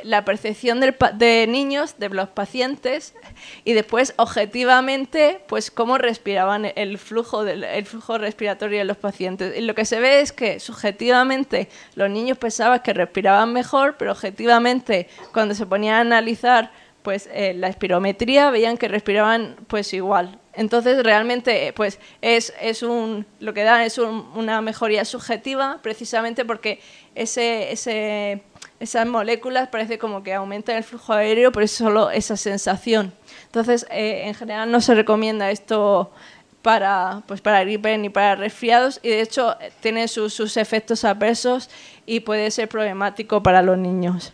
la percepción de niños, de los pacientes, y después objetivamente, pues cómo respiraban el flujo, del, flujo respiratorio de los pacientes. Y lo que se ve es que subjetivamente los niños pensaban que respiraban mejor, pero objetivamente cuando se ponían a analizar pues eh, la espirometría veían que respiraban pues igual. Entonces realmente eh, pues es, un lo que da es una mejoría subjetiva precisamente porque ese, ese esas moléculas parece como que aumentan el flujo aéreo, pero es solo esa sensación. Entonces, eh, en general no se recomienda esto para, pues gripe ni para resfriados y de hecho eh, tiene sus efectos adversos y puede ser problemático para los niños.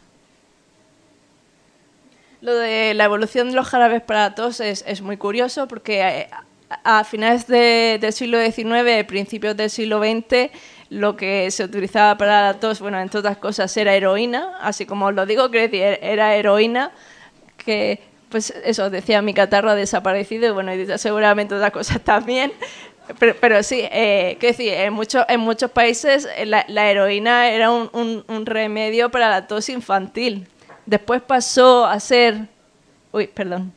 Lo de la evolución de los jarabes para tos es, muy curioso porque eh, a, finales del siglo XIX, principios del siglo XX, lo que se utilizaba para la tos, bueno, entre otras cosas, era heroína, así como os lo digo, que era heroína, que pues eso, decía mi catarro ha desaparecido, y bueno, y seguramente otras cosas también, pero, sí, eh, que decir, en, muchos en muchos países eh, la, heroína era un, un, remedio para la tos infantil. Después pasó a ser. Uy, perdón.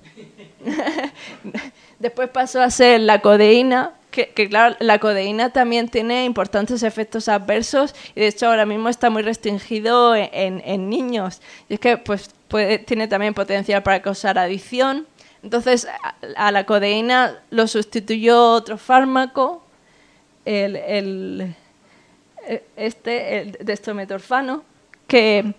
Después pasó a ser la codeína, que, claro, la codeína también tiene importantes efectos adversos y de hecho ahora mismo está muy restringido en, niños. Y es que pues tiene también potencial para causar adicción. Entonces a, la codeína lo sustituyó otro fármaco, el, el e, este, el destometorfano, que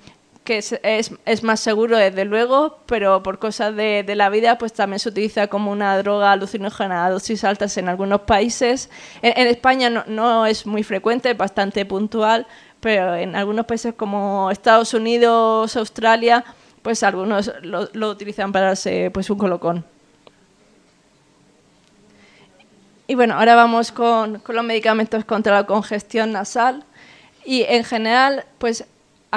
que es, es, más seguro desde luego, pero por cosas de, la vida pues también se utiliza como una droga alucinógena a dosis altas en algunos países. En, España no, es muy frecuente, es bastante puntual, pero en algunos países como Estados Unidos, Australia, pues algunos lo, utilizan para darse pues un colocón. Y bueno, ahora vamos con, con los medicamentos contra la congestión nasal. Y en general, pues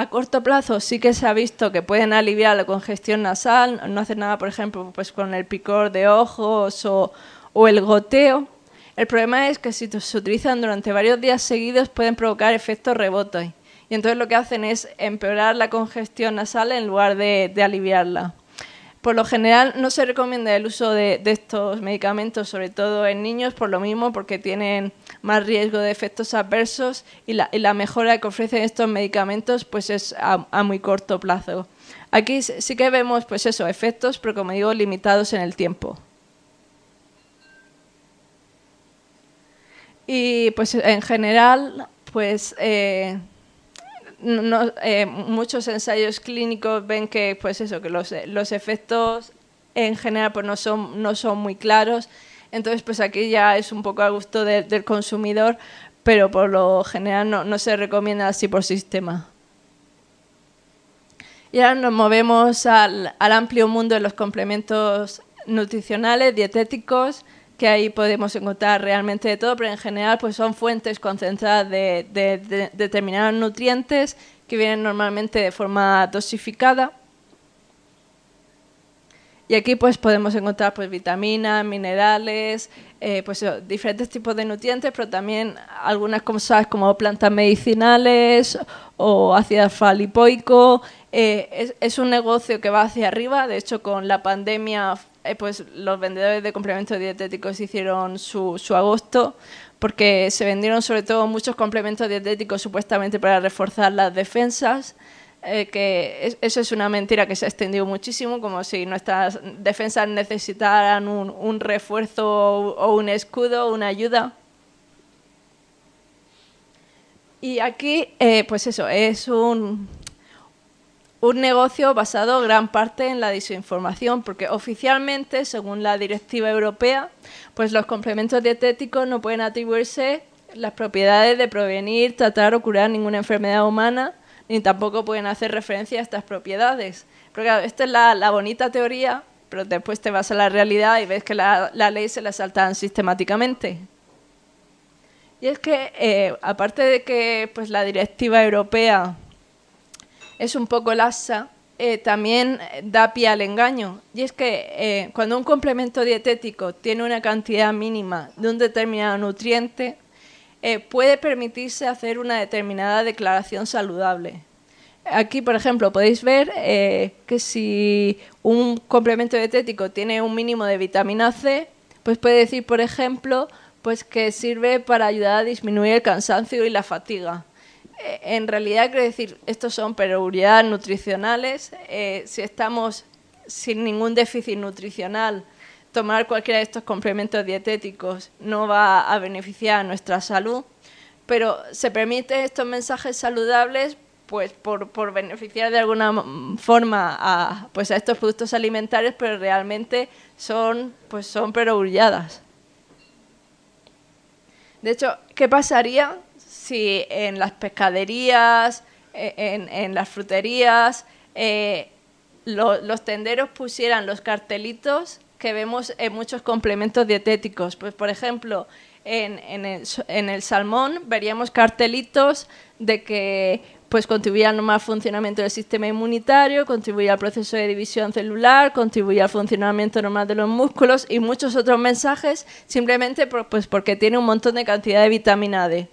a corto plazo sí que se ha visto que pueden aliviar la congestión nasal, no hacen nada, por ejemplo, pues con el picor de ojos o, el goteo. El problema es que si se utilizan durante varios días seguidos pueden provocar efectos rebote Y entonces lo que hacen es empeorar la congestión nasal en lugar de aliviarla. Por lo general no se recomienda el uso de, estos medicamentos, sobre todo en niños, por lo mismo, porque tienen más riesgo de efectos adversos y la, mejora que ofrecen estos medicamentos pues es a, muy corto plazo. Aquí sí que vemos pues eso, efectos, pero como digo, limitados en el tiempo. Y pues en general, pues... Eh, eh, muchos ensayos clínicos ven que, pues eso, los, efectos en general pues no, son, muy claros. Entonces, pues aquí ya es un poco a gusto del consumidor, pero por lo general no, se recomienda así por sistema. Y ahora nos movemos al amplio mundo de los complementos nutricionales, dietéticos, que ahí podemos encontrar realmente de todo, pero en general pues son fuentes concentradas de, determinados nutrientes que vienen normalmente de forma dosificada. Y aquí pues podemos encontrar pues vitaminas, minerales, eh, pues diferentes tipos de nutrientes, pero también algunas cosas como plantas medicinales o ácido falipoico. Eh, es, un negocio que va hacia arriba, de hecho con la pandemia eh, pues los vendedores de complementos dietéticos hicieron su, agosto porque se vendieron sobre todo muchos complementos dietéticos supuestamente para reforzar las defensas. Eh, que eso es una mentira que se ha extendido muchísimo, como si nuestras defensas necesitaran un, refuerzo o, un escudo, una ayuda. Y aquí, eh, pues eso, es un, un negocio basado gran parte en la desinformación, porque oficialmente, según la directiva europea, pues los complementos dietéticos no pueden atribuirse las propiedades de provenir, tratar o curar ninguna enfermedad humana, ni tampoco pueden hacer referencia a estas propiedades. Pero esta es la, bonita teoría, pero después te vas a la realidad y ves que la, ley se la saltan sistemáticamente. Y es que, eh, aparte de que pues, la directiva europea es un poco lassa, eh, también da pie al engaño. Y es que eh, cuando un complemento dietético tiene una cantidad mínima de un determinado nutriente, eh, puede permitirse hacer una determinada declaración saludable. Aquí, por ejemplo, podéis ver que si un complemento dietético tiene un mínimo de vitamina C, pues puede decir, por ejemplo, pues que sirve para ayudar a disminuir el cansancio y la fatiga. Eh, en realidad quiero decir, estos son prioridades nutricionales. Eh, si estamos sin ningún déficit nutricional, tomar cualquiera de estos complementos dietéticos no va a beneficiar a nuestra salud, pero se permiten estos mensajes saludables pues por, beneficiar de alguna forma a, pues a estos productos alimentarios, pero realmente son, pues son De hecho, ¿qué pasaría si en las pescaderías, e, en, las fruterías, eh, los tenderos pusieran los cartelitos que vemos en muchos complementos dietéticos. Pues, por ejemplo, en, el, salmón veríamos cartelitos de que pues contribuye al normal funcionamiento del sistema inmunitario, contribuye al proceso de división celular, contribuye al funcionamiento normal de los músculos y muchos otros mensajes, simplemente pues, porque tiene un montón de cantidad de vitamina D.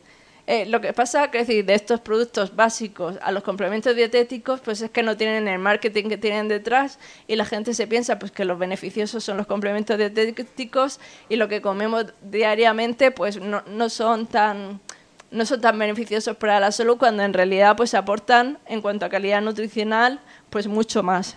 Eh, lo que pasa, que es que de estos productos básicos a los complementos dietéticos, pues es que no tienen el marketing que tienen detrás y la gente se piensa pues que los beneficiosos son los complementos dietéticos y lo que comemos diariamente pues no, no son tan no son tan beneficiosos para la salud cuando en realidad pues aportan en cuanto a calidad nutricional pues mucho más.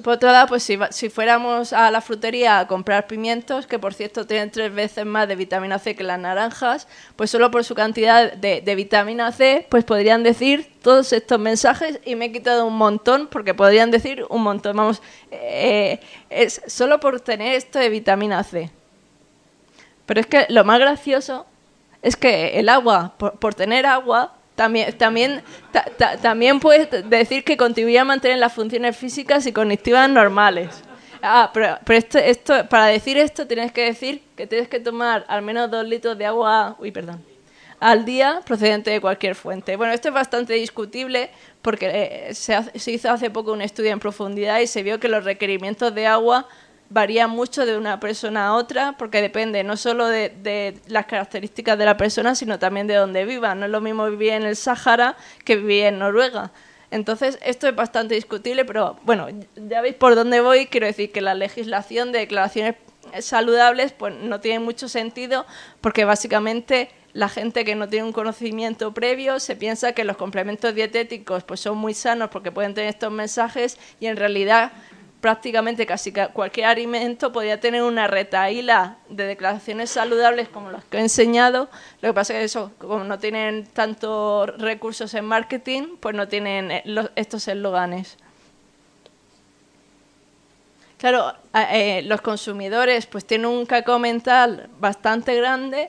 Por otro lado, pues si, si, fuéramos a la frutería a comprar pimientos, que por cierto tienen tres veces más de vitamina C que las naranjas, pues solo por su cantidad de, vitamina C, pues podrían decir todos estos mensajes y me he quitado un montón, porque podrían decir un montón. Vamos, eh, es solo por tener esto de vitamina C. Pero es que lo más gracioso es que el agua, por tener agua, también, también, también puedes decir que contribuye a mantener las funciones físicas y cognitivas normales. Ah, pero, pero esto, para decir esto tienes que decir que tienes que tomar al menos dos litros de agua, al día procedente de cualquier fuente. Bueno, esto es bastante discutible porque eh, se hizo hace poco un estudio en profundidad y se vio que los requerimientos de agua varía mucho de una persona a otra, porque depende no solo de, las características de la persona, sino también de dónde viva. No es lo mismo vivir en el Sahara que vivir en Noruega. Entonces, esto es bastante discutible, pero bueno, ya veis por dónde voy. Quiero decir que la legislación de declaraciones saludables pues no tiene mucho sentido, porque básicamente la gente que no tiene un conocimiento previo se piensa que los complementos dietéticos pues son muy sanos porque pueden tener estos mensajes y en realidad prácticamente casi cualquier alimento podría tener una retaíla de declaraciones saludables como las que he enseñado. Lo que pasa es que eso, como no tienen tantos recursos en marketing, pues no tienen eh, estos esloganes. Claro, eh, los consumidores pues tienen un caco mental bastante grande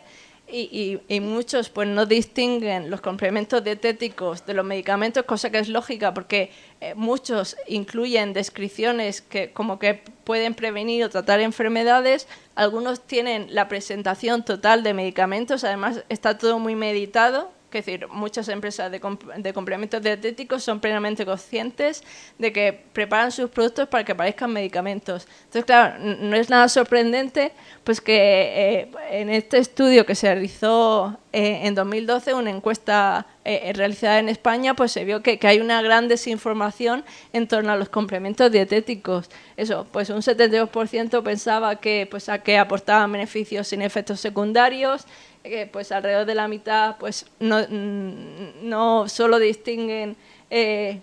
y, muchos pues no distinguen los complementos dietéticos de los medicamentos, cosa que es lógica porque eh, muchos incluyen descripciones que como que pueden prevenir o tratar enfermedades, algunos tienen la presentación total de medicamentos, además está todo muy meditado, es decir, muchas empresas de, complementos dietéticos son plenamente conscientes de que preparan sus productos para que aparezcan medicamentos. Entonces, claro, no es nada sorprendente pues que eh, en este estudio que se realizó eh, en 2012, una encuesta eh, realizada en España, pues se vio que, hay una gran desinformación en torno a los complementos dietéticos. Eso, pues un 72% pensaba que, pues, que aportaban beneficios sin efectos secundarios, que pues alrededor de la mitad, pues no, solo distinguen eh,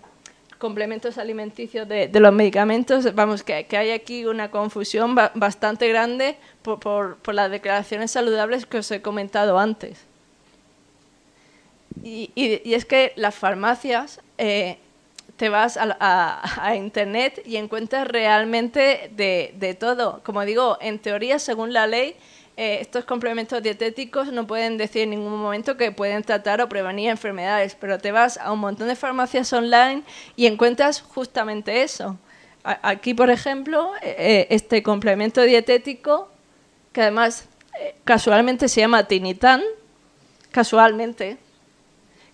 complementos alimenticios de, los medicamentos. Vamos, que, hay aquí una confusión bastante grande por, las declaraciones saludables que os he comentado antes. Y, es que las farmacias, eh, te vas a, Internet y encuentras realmente de todo. Como digo, en teoría, según la ley, eh, estos complementos dietéticos no pueden decir en ningún momento que pueden tratar o prevenir enfermedades, pero te vas a un montón de farmacias online y encuentras justamente eso. aquí, por ejemplo, eh, eh, este complemento dietético, que además casualmente se llama Tinitan, casualmente,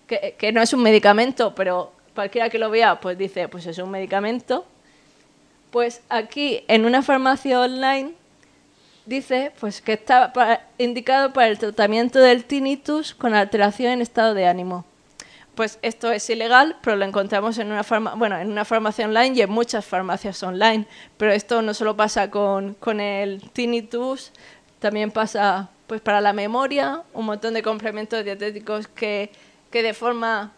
que, que no es un medicamento, pero cualquiera que lo vea, pues dice, pues es un medicamento. Pues aquí, en una farmacia online, dice pues, que está indicado para el tratamiento del tinnitus con alteración en estado de ánimo. Pues esto es ilegal, pero lo encontramos en una, farma, bueno, en una farmacia online y en muchas farmacias online. Pero esto no solo pasa con, el tinnitus, también pasa pues, para la memoria, un montón de complementos dietéticos que, que de forma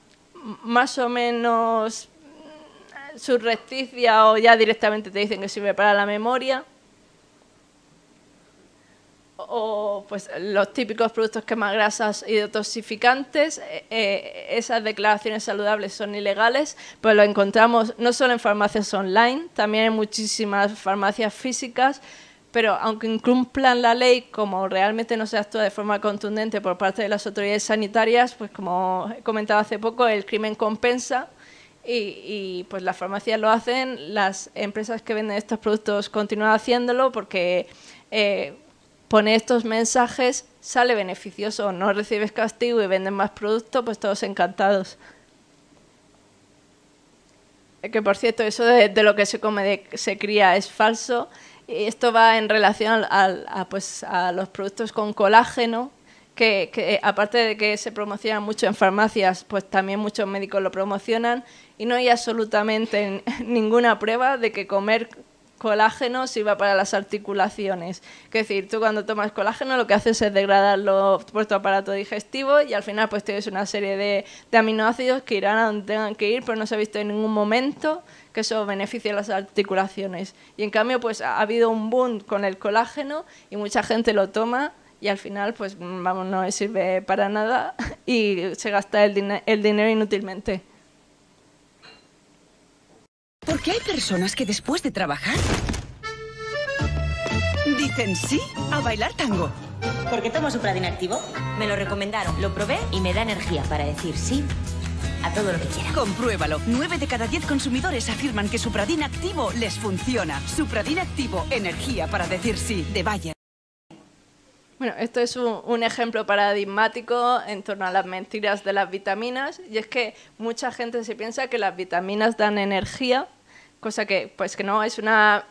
más o menos mm, eh, surrecticia o ya directamente te dicen que sirve para la memoria o pues los típicos productos grasas y detoxificantes, eh, eh, esas declaraciones saludables son ilegales, pues lo encontramos no solo en farmacias online, también en muchísimas farmacias físicas, pero aunque incumplan la ley, como realmente no se actúa de forma contundente por parte de las autoridades sanitarias, pues como he comentado hace poco, el crimen compensa y, pues las farmacias lo hacen, las empresas que venden estos productos continúan haciéndolo porque eh, pone estos mensajes, sale beneficioso, no recibes castigo y venden más producto, pues todos encantados. Que por cierto, eso de, lo que se come, se cría, es falso. Y esto va en relación pues, a, los productos con colágeno, que, que, aparte de que se promocionan mucho en farmacias, pues también muchos médicos lo promocionan y no hay absolutamente ninguna prueba de que comer colágeno sirva para las articulaciones. Es decir, tú cuando tomas colágeno lo que haces es degradarlo por tu aparato digestivo y al final pues tienes una serie de, aminoácidos que irán a donde tengan que ir, pero no se ha visto en ningún momento que eso beneficie las articulaciones. Y en cambio pues ha habido un boom con el colágeno y mucha gente lo toma y al final pues vamos, no sirve para nada y se gasta el dinero inútilmente qué hay personas que después de trabajar dicen sí a bailar tango? Porque tomo Supradin activo. Me lo recomendaron, lo probé y me da energía para decir sí a todo lo que quiera. Compruébalo. 9 de cada 10 consumidores afirman que Supradin activo les funciona. Supradin activo, energía para decir sí de Bayer. Bueno, esto es un, ejemplo paradigmático en torno a las mentiras de las vitaminas y es que mucha gente se piensa que las vitaminas dan energía cosa que pues que no es una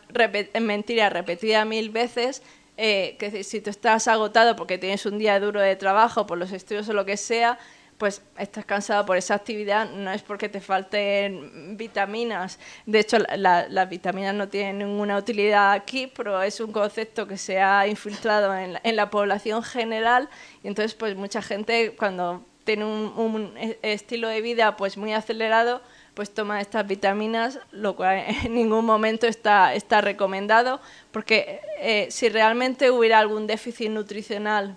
mentira repetida mil veces eh, que si tú estás agotado porque tienes un día duro de trabajo por los estudios o lo que sea pues estás cansado por esa actividad, no es porque te falten vitaminas. De hecho, las vitaminas no tienen ninguna utilidad aquí, pero es un concepto que se ha infiltrado en la, población general. Y entonces, pues mucha gente cuando tiene un, un e-, estilo de vida pues muy acelerado, pues toma estas vitaminas, lo cual en ningún momento está, recomendado, porque eh, si realmente hubiera algún déficit nutricional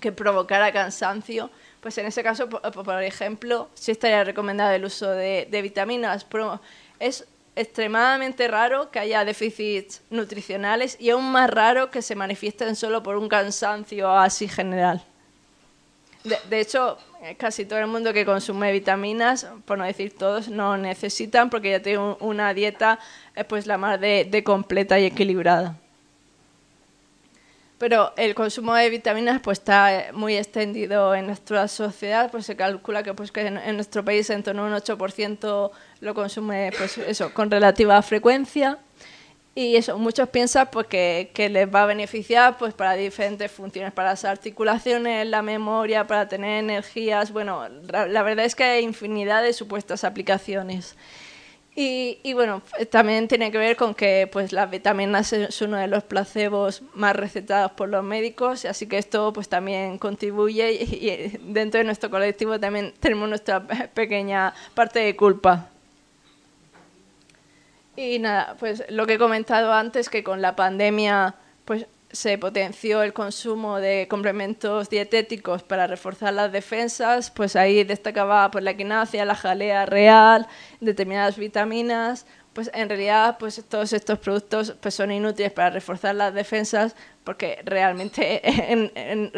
que provocara cansancio, pues en ese caso, por, ejemplo, sí estaría recomendado el uso de, de vitaminas. Pero es extremadamente raro que haya déficits nutricionales y aún más raro que se manifiesten solo por un cansancio así general. De, hecho, casi todo el mundo que consume vitaminas, por no decir todos, no necesitan porque ya tiene una dieta eh, pues la más de, completa y equilibrada. Pero el consumo de vitaminas pues está eh, muy extendido en nuestra sociedad, pues se calcula que pues, en, nuestro país en torno a un 8% lo consume pues, con relativa frecuencia. Y eso, muchos piensan pues, que, les va a beneficiar pues, para diferentes funciones, para las articulaciones, la memoria, para tener energías. Bueno, la, verdad es que hay infinidad de supuestas aplicaciones. Y, bueno, también tiene que ver con que pues, las vitaminas es uno de los placebos más recetados por los médicos, así que esto pues, también contribuye y dentro de nuestro colectivo también tenemos nuestra pequeña parte de culpa. Y nada, pues lo que he comentado antes, que con la pandemia pues, se potenció el consumo de complementos dietéticos para reforzar las defensas, pues ahí destacaba pues, la quinacia, la jalea real, determinadas vitaminas, pues en realidad pues todos estos productos pues, son inútiles para reforzar las defensas porque realmente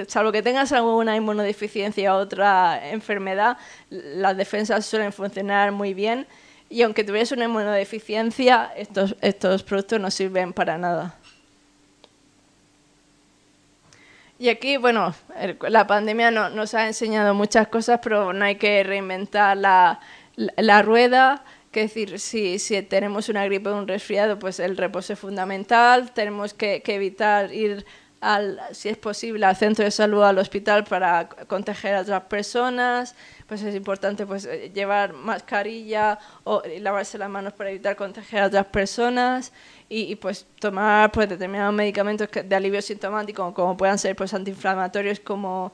salvo que tengas alguna inmunodeficiencia o otra enfermedad las defensas suelen funcionar muy bien y aunque tuvieras una inmunodeficiencia, estos, estos productos no sirven para nada. Y aquí, bueno, la pandemia nos ha enseñado muchas cosas, pero no hay que reinventar la, rueda. Que decir, si, tenemos una gripe o un resfriado, pues el reposo es fundamental. Tenemos que, evitar ir, al, si es posible, al centro de salud, al hospital para contagiar a otras personas pues es importante pues eh, llevar mascarilla o eh, lavarse las manos para evitar contagiar a otras personas y, pues tomar pues determinados medicamentos de alivio sintomático como puedan ser pues antiinflamatorios como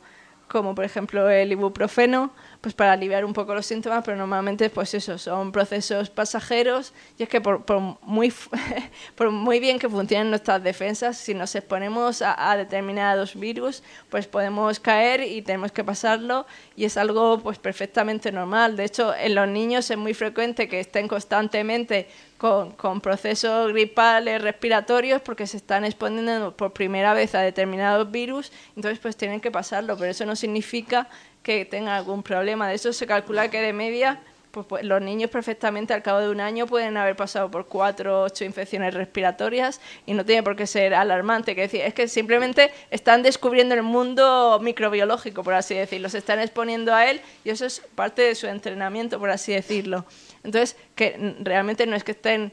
por ejemplo el ibuprofeno pues para aliviar un poco los síntomas, pero normalmente pues eso, son procesos pasajeros y es que por, muy, por muy bien que funcionen nuestras defensas, si nos exponemos a, determinados virus, pues podemos caer y tenemos que pasarlo y es algo pues perfectamente normal. De hecho, en los niños es muy frecuente que estén constantemente con, con procesos gripales, respiratorios, porque se están exponiendo por primera vez a determinados virus, entonces pues tienen que pasarlo, pero eso no significa que tenga algún problema. De eso se calcula que de media pues, pues, los niños perfectamente al cabo de un año pueden haber pasado por cuatro o ocho infecciones respiratorias y no tiene por qué ser alarmante. Que decir, es que simplemente están descubriendo el mundo microbiológico, por así decirlo, se están exponiendo a él y eso es parte de su entrenamiento, por así decirlo. Entonces, que realmente no es que estén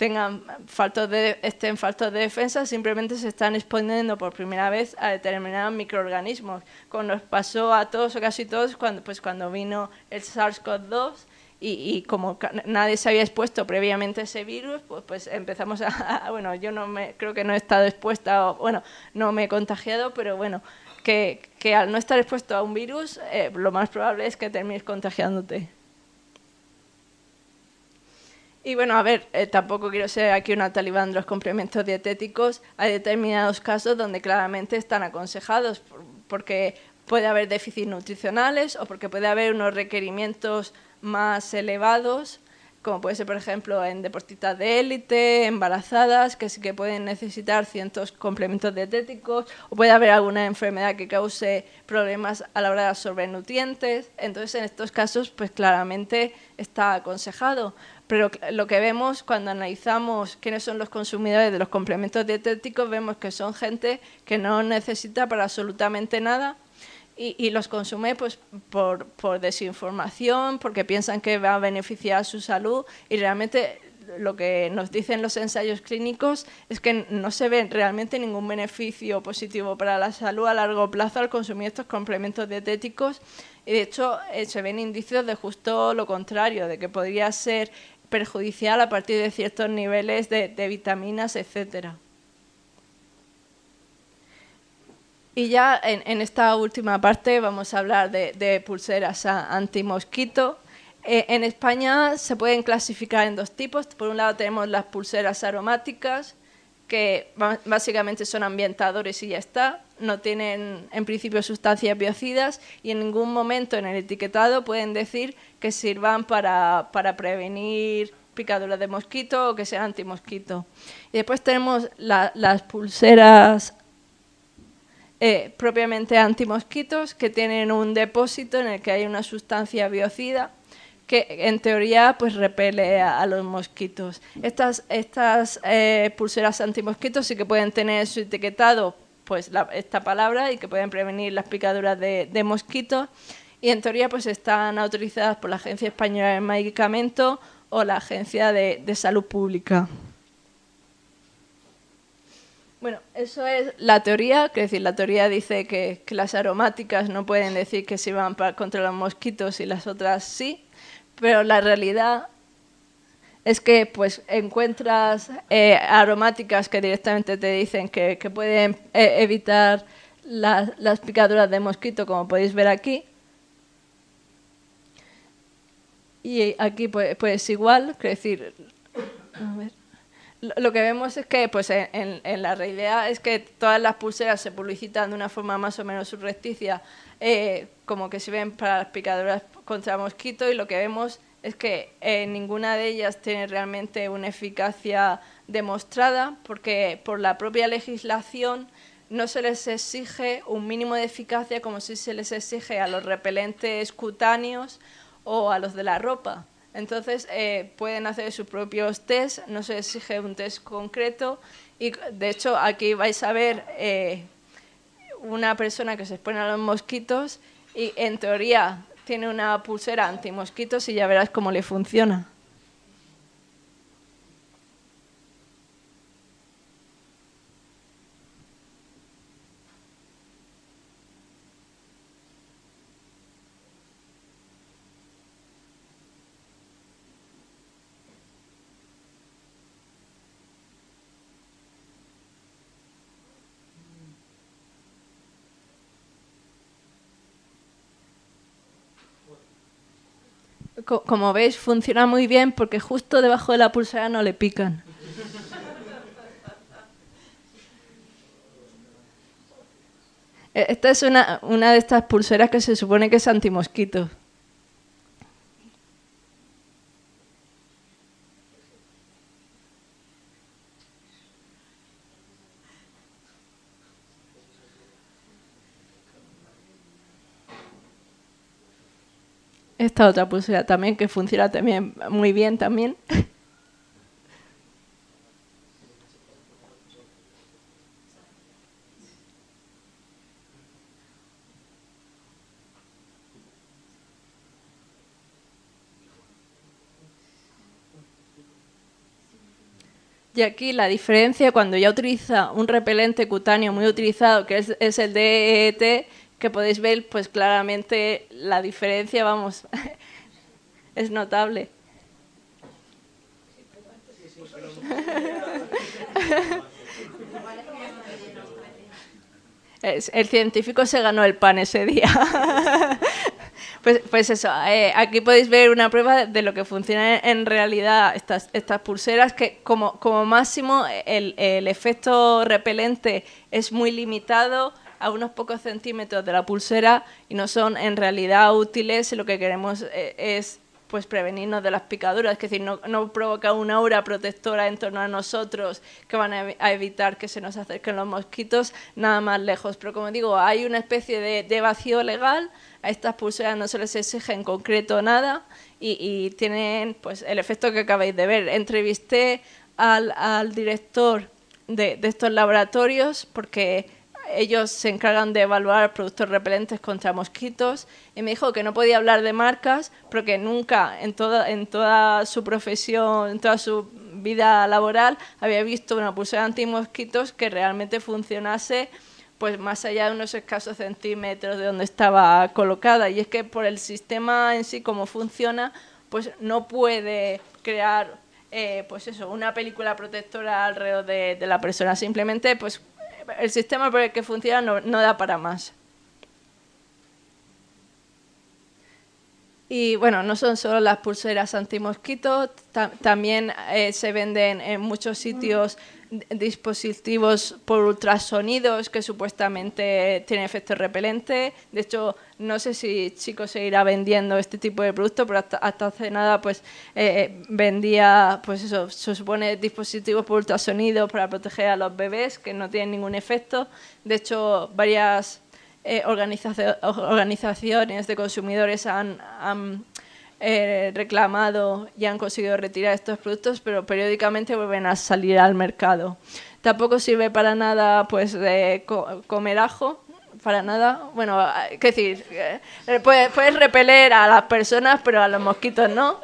tengan faltos de, estén faltos de defensa, simplemente se están exponiendo por primera vez a determinados microorganismos, como nos pasó a todos o casi todos cuando, pues, cuando vino el SARS-CoV-2 y, y, como nadie se había expuesto previamente a ese virus, pues, pues empezamos a, bueno, yo no me, creo que no he estado expuesta, o, bueno, no me he contagiado, pero bueno, que, que al no estar expuesto a un virus, eh, lo más probable es que termines contagiándote. Y bueno, a ver, eh, tampoco quiero ser aquí una talibán de los complementos dietéticos. Hay determinados casos donde claramente están aconsejados porque puede haber déficits nutricionales o porque puede haber unos requerimientos más elevados como puede ser, por ejemplo, en deportistas de élite, embarazadas, que sí que pueden necesitar ciertos complementos dietéticos, o puede haber alguna enfermedad que cause problemas a la hora de absorber nutrientes. Entonces, en estos casos, pues claramente está aconsejado. Pero lo que vemos cuando analizamos quiénes son los consumidores de los complementos dietéticos, vemos que son gente que no necesita para absolutamente nada y, los consume pues, por, desinformación, porque piensan que va a beneficiar su salud y realmente lo que nos dicen los ensayos clínicos es que no se ve realmente ningún beneficio positivo para la salud a largo plazo al consumir estos complementos dietéticos y de hecho eh, se ven indicios de justo lo contrario, de que podría ser perjudicial a partir de ciertos niveles de, de vitaminas, etcétera. Y ya en, esta última parte vamos a hablar de, pulseras anti-mosquito. Eh, en España se pueden clasificar en dos tipos. Por un lado tenemos las pulseras aromáticas, que básicamente son ambientadores y ya está. No tienen en principio sustancias biocidas y en ningún momento en el etiquetado pueden decir que sirvan para, prevenir picaduras de mosquito o que sean antimosquito. Y después tenemos las pulseras eh, propiamente antimosquitos que tienen un depósito en el que hay una sustancia biocida que en teoría pues repele a, los mosquitos. Estas, estas eh, pulseras antimosquitos sí que pueden tener su etiquetado pues esta palabra y que pueden prevenir las picaduras de, mosquitos y en teoría pues están autorizadas por la Agencia Española de Medicamentos o la Agencia de Salud Pública. Bueno, eso es la teoría, que decir, la teoría dice que, las aromáticas no pueden decir que se van para, contra los mosquitos y las otras sí, pero la realidad es que pues encuentras eh, aromáticas que directamente te dicen que, pueden eh, evitar las picaduras de mosquito, como podéis ver aquí. Y aquí pues, pues igual, que decir, a ver lo que vemos es que pues en, la realidad es que todas las pulseras se publicitan de una forma más o menos subrecticia, eh, como que sirven para las picaduras contra mosquito y lo que vemos es que eh, ninguna de ellas tiene realmente una eficacia demostrada porque por la propia legislación no se les exige un mínimo de eficacia como si se les exige a los repelentes cutáneos o a los de la ropa. Entonces eh, pueden hacer sus propios test, no se exige un test concreto y de hecho aquí vais a ver eh, una persona que se expone a los mosquitos y en teoría tiene una pulsera anti mosquitos y ya verás cómo le funciona. como veis, funciona muy bien porque justo debajo de la pulsera no le pican. E, esta es una, una de estas pulseras que se supone que es antimosquito. otra pulsera también que funciona también muy bien también. Y aquí la diferencia cuando ya utiliza un repelente cutáneo muy utilizado, que es, es el DET, e que podéis ver, pues claramente la diferencia, vamos, es notable. El científico se ganó el pan ese día. Pues, pues eso, eh, aquí podéis ver una prueba de lo que funciona en realidad estas, estas pulseras, que como, como máximo el, el efecto repelente es muy limitado, a unos pocos centímetros de la pulsera y no son en realidad útiles. Lo que queremos eh, es pues prevenirnos de las picaduras, es decir, no, provoca provocar una aura protectora en torno a nosotros que van a, evitar que se nos acerquen los mosquitos nada más lejos. Pero como digo, hay una especie de, vacío legal, a estas pulseras no se les exige en concreto nada y, tienen pues el efecto que acabáis de ver. Entrevisté al, director de, de estos laboratorios porque ellos se encargan de evaluar productos repelentes contra mosquitos y me dijo que no podía hablar de marcas porque nunca en toda, en toda su profesión, en toda su vida laboral había visto una pulsera antimosquitos que realmente funcionase pues más allá de unos escasos centímetros de donde estaba colocada. Y es que por el sistema en sí, como funciona, pues no puede crear eh, pues eso, una película protectora alrededor de, de, la persona. Simplemente pues el sistema por el que funciona no, da para más. Y bueno, no son solo las pulseras anti-mosquito, también eh, se venden en muchos sitios mm dispositivos por ultrasonidos que supuestamente tienen efecto repelente. De hecho, no sé si Chico seguirá vendiendo este tipo de producto, pero hasta, hace nada pues eh, eh, vendía, pues eso, se supone dispositivos por ultrasonidos para proteger a los bebés que no tienen ningún efecto. De hecho, varias eh, organizaciones de consumidores han eh, reclamado y han conseguido retirar estos productos, pero periódicamente vuelven a salir al mercado. Tampoco sirve para nada pues, de comer ajo, para nada. Bueno, eh, qué decir, eh, puedes, repeler a las personas, pero a los mosquitos no.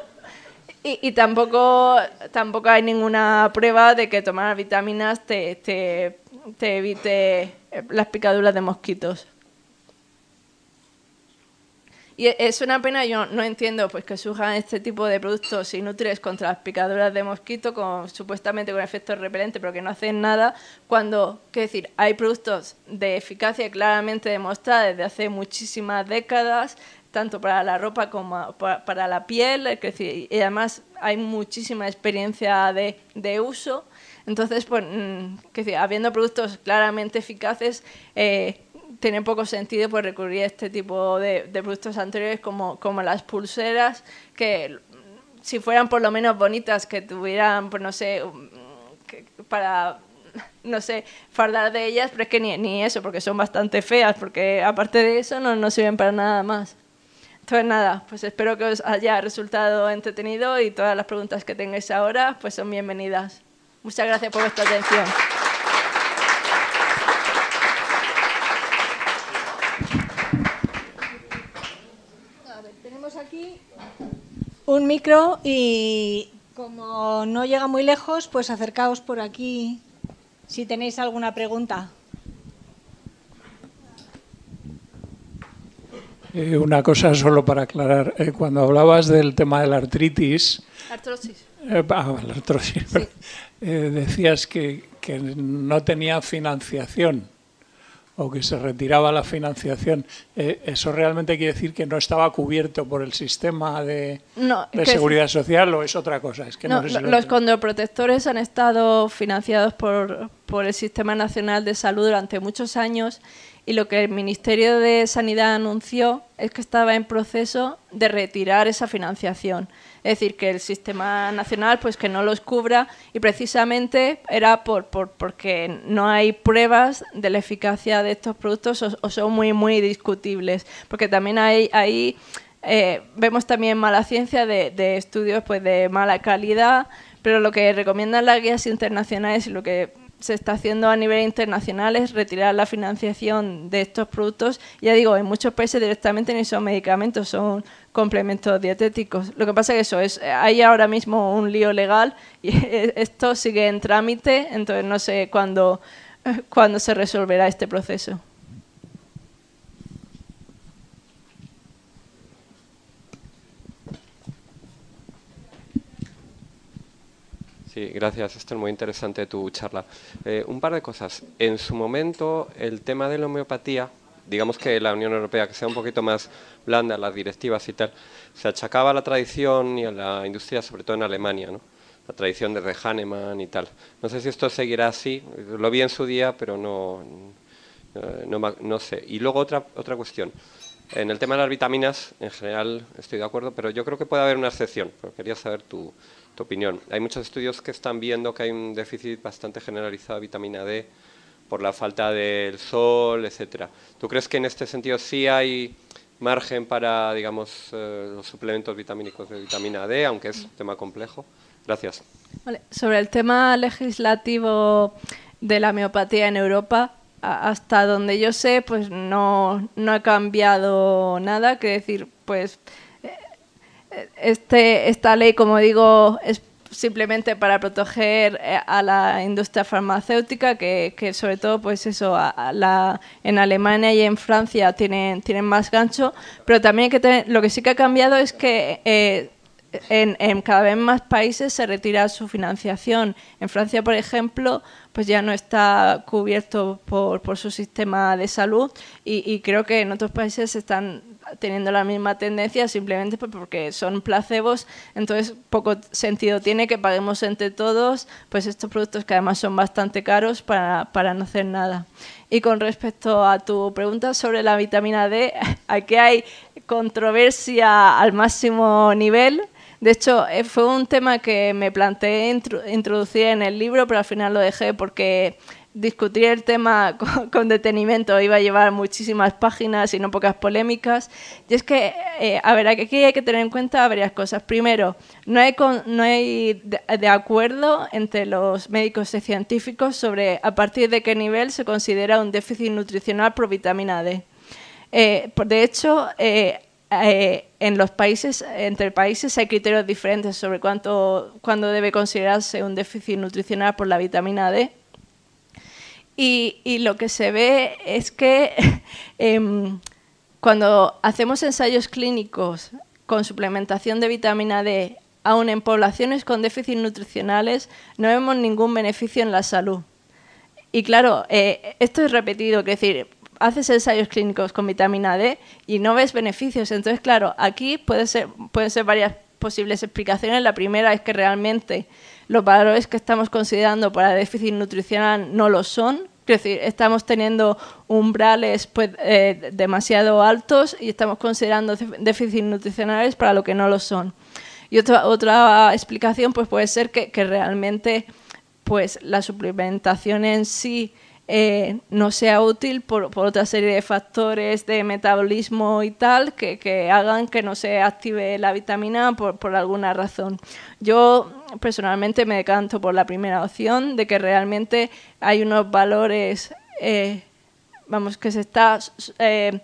Y, tampoco, tampoco hay ninguna prueba de que tomar vitaminas te evite las picaduras de mosquitos. Y e, es una pena, yo no entiendo pues que surjan este tipo de productos inútiles contra las picaduras de mosquito, con, supuestamente con efecto repelente, pero que no hacen nada, cuando, decir, hay productos de eficacia claramente demostrada desde hace muchísimas décadas, tanto para la ropa como para, la piel, y además hay muchísima experiencia de, uso. Entonces, pues, mm, habiendo productos claramente eficaces, eh, tiene poco sentido pues, recurrir a este tipo de, productos anteriores como, como las pulseras, que si fueran por lo menos bonitas, que tuvieran, pues no sé, um, para no sé, fardar de ellas, pero es que ni, ni, eso, porque son bastante feas, porque aparte de eso no, no sirven para nada más. Entonces nada, pues espero que os haya resultado entretenido y todas las preguntas que tengáis ahora pues son bienvenidas. Muchas gracias por vuestra atención. un micro y como no llega muy lejos, pues acercaos por aquí si tenéis alguna pregunta. Eh, una cosa solo para aclarar. Eh, cuando hablabas del tema de la artritis... Artrosis. Eh, ah, decías que, que no tenía financiación o que se retiraba la financiación, eh, ¿eso realmente quiere decir que no estaba cubierto por el sistema de, seguridad social o es otra cosa? Es que los condoprotectores han estado financiados por el Sistema Nacional de Salud durante muchos años y lo que el Ministerio de Sanidad anunció es que estaba en proceso de retirar esa financiación. Es decir, que el sistema nacional pues que no los cubra y precisamente era por, porque no hay pruebas de la eficacia de estos productos o, son muy, muy discutibles. Porque también hay... Eh, vemos también mala ciencia de, de estudios pues de mala calidad, pero lo que recomiendan las guías internacionales y lo que se está haciendo a nivel internacional es retirar la financiación de estos productos. Ya digo, en muchos países directamente ni son medicamentos, son complementos dietéticos. Lo que pasa es que eso es, eh, hay ahora mismo un lío legal y e-, esto sigue en trámite, entonces no sé cuándo, cuándo se resolverá este proceso. gracias. Esto es muy interesante tu charla. Eh, un par de cosas. En su momento, el tema de la homeopatía, digamos que la Unión Europea, que sea un poquito más blanda, las directivas y tal, se achacaba a la tradición y a la industria, sobre todo en Alemania, ¿no? la tradición de Hahnemann y tal. No sé si esto seguirá así, lo vi en su día, pero no, eh, no, no sé. Y luego otra, otra cuestión. En el tema de las vitaminas, en general estoy de acuerdo, pero yo creo que puede haber una excepción, quería saber tu, opinión. Hay muchos estudios que están viendo que hay un déficit bastante generalizado de vitamina D por la falta del sol, etcétera. ¿Tú crees que en este sentido sí hay margen para, digamos, eh, los suplementos vitamínicos de vitamina D, aunque es un tema complejo? Gracias. Sobre el tema legislativo de la miopatía en Europa, hasta donde yo sé, pues no, ha cambiado nada. Quiero decir, pues eh, este, esta ley, como digo, es simplemente para proteger eh, a la industria farmacéutica, que, sobre todo, pues eso, en Alemania y en Francia tienen, más gancho, pero también que lo que sí que ha cambiado es que eh, en, cada vez más países se retira su financiación. En Francia, por ejemplo, pues ya no está cubierto por, por su sistema de salud y, creo que en otros países están teniendo la misma tendencia simplemente porque son placebos, entonces poco sentido tiene que paguemos entre todos pues estos productos que además son bastante caros para, para no hacer nada. Y con respecto a tu pregunta sobre la vitamina D, aquí hay controversia al máximo nivel de hecho, eh, fue un tema que me planteé introducir en el libro, pero al final lo dejé porque discutir el tema con, detenimiento iba a llevar muchísimas páginas y no pocas polémicas. Y es que, eh, a ver, aquí hay que tener en cuenta varias cosas. Primero, no hay, de, acuerdo entre los médicos y científicos sobre a partir de qué nivel se considera un déficit nutricional por vitamina D. Eh, de hecho, eh, en los países, entre países hay criterios diferentes sobre cuánto, cuándo debe considerarse un déficit nutricional por la vitamina D. Y, lo que se ve es que em, cuando hacemos ensayos clínicos con suplementación de vitamina D, aún en poblaciones con déficit nutricionales, no vemos ningún beneficio en la salud. Y claro, eh, esto es repetido, es decir, haces ensayos clínicos con vitamina D y no ves beneficios. Entonces, claro, aquí puede ser, pueden ser varias posibles explicaciones. La primera es que realmente los valores que estamos considerando para déficit nutricional no lo son. Es decir, estamos teniendo umbrales pues, eh, demasiado altos y estamos considerando déficit nutricionales para lo que no lo son. Y otra, otra explicación pues, puede ser que, que realmente pues, la suplementación en sí eh, no sea útil por, otra serie de factores de metabolismo y tal que, hagan que no se active la vitamina por, por, alguna razón. Yo personalmente me decanto por la primera opción de que realmente hay unos valores, eh, vamos, que se está... Eh,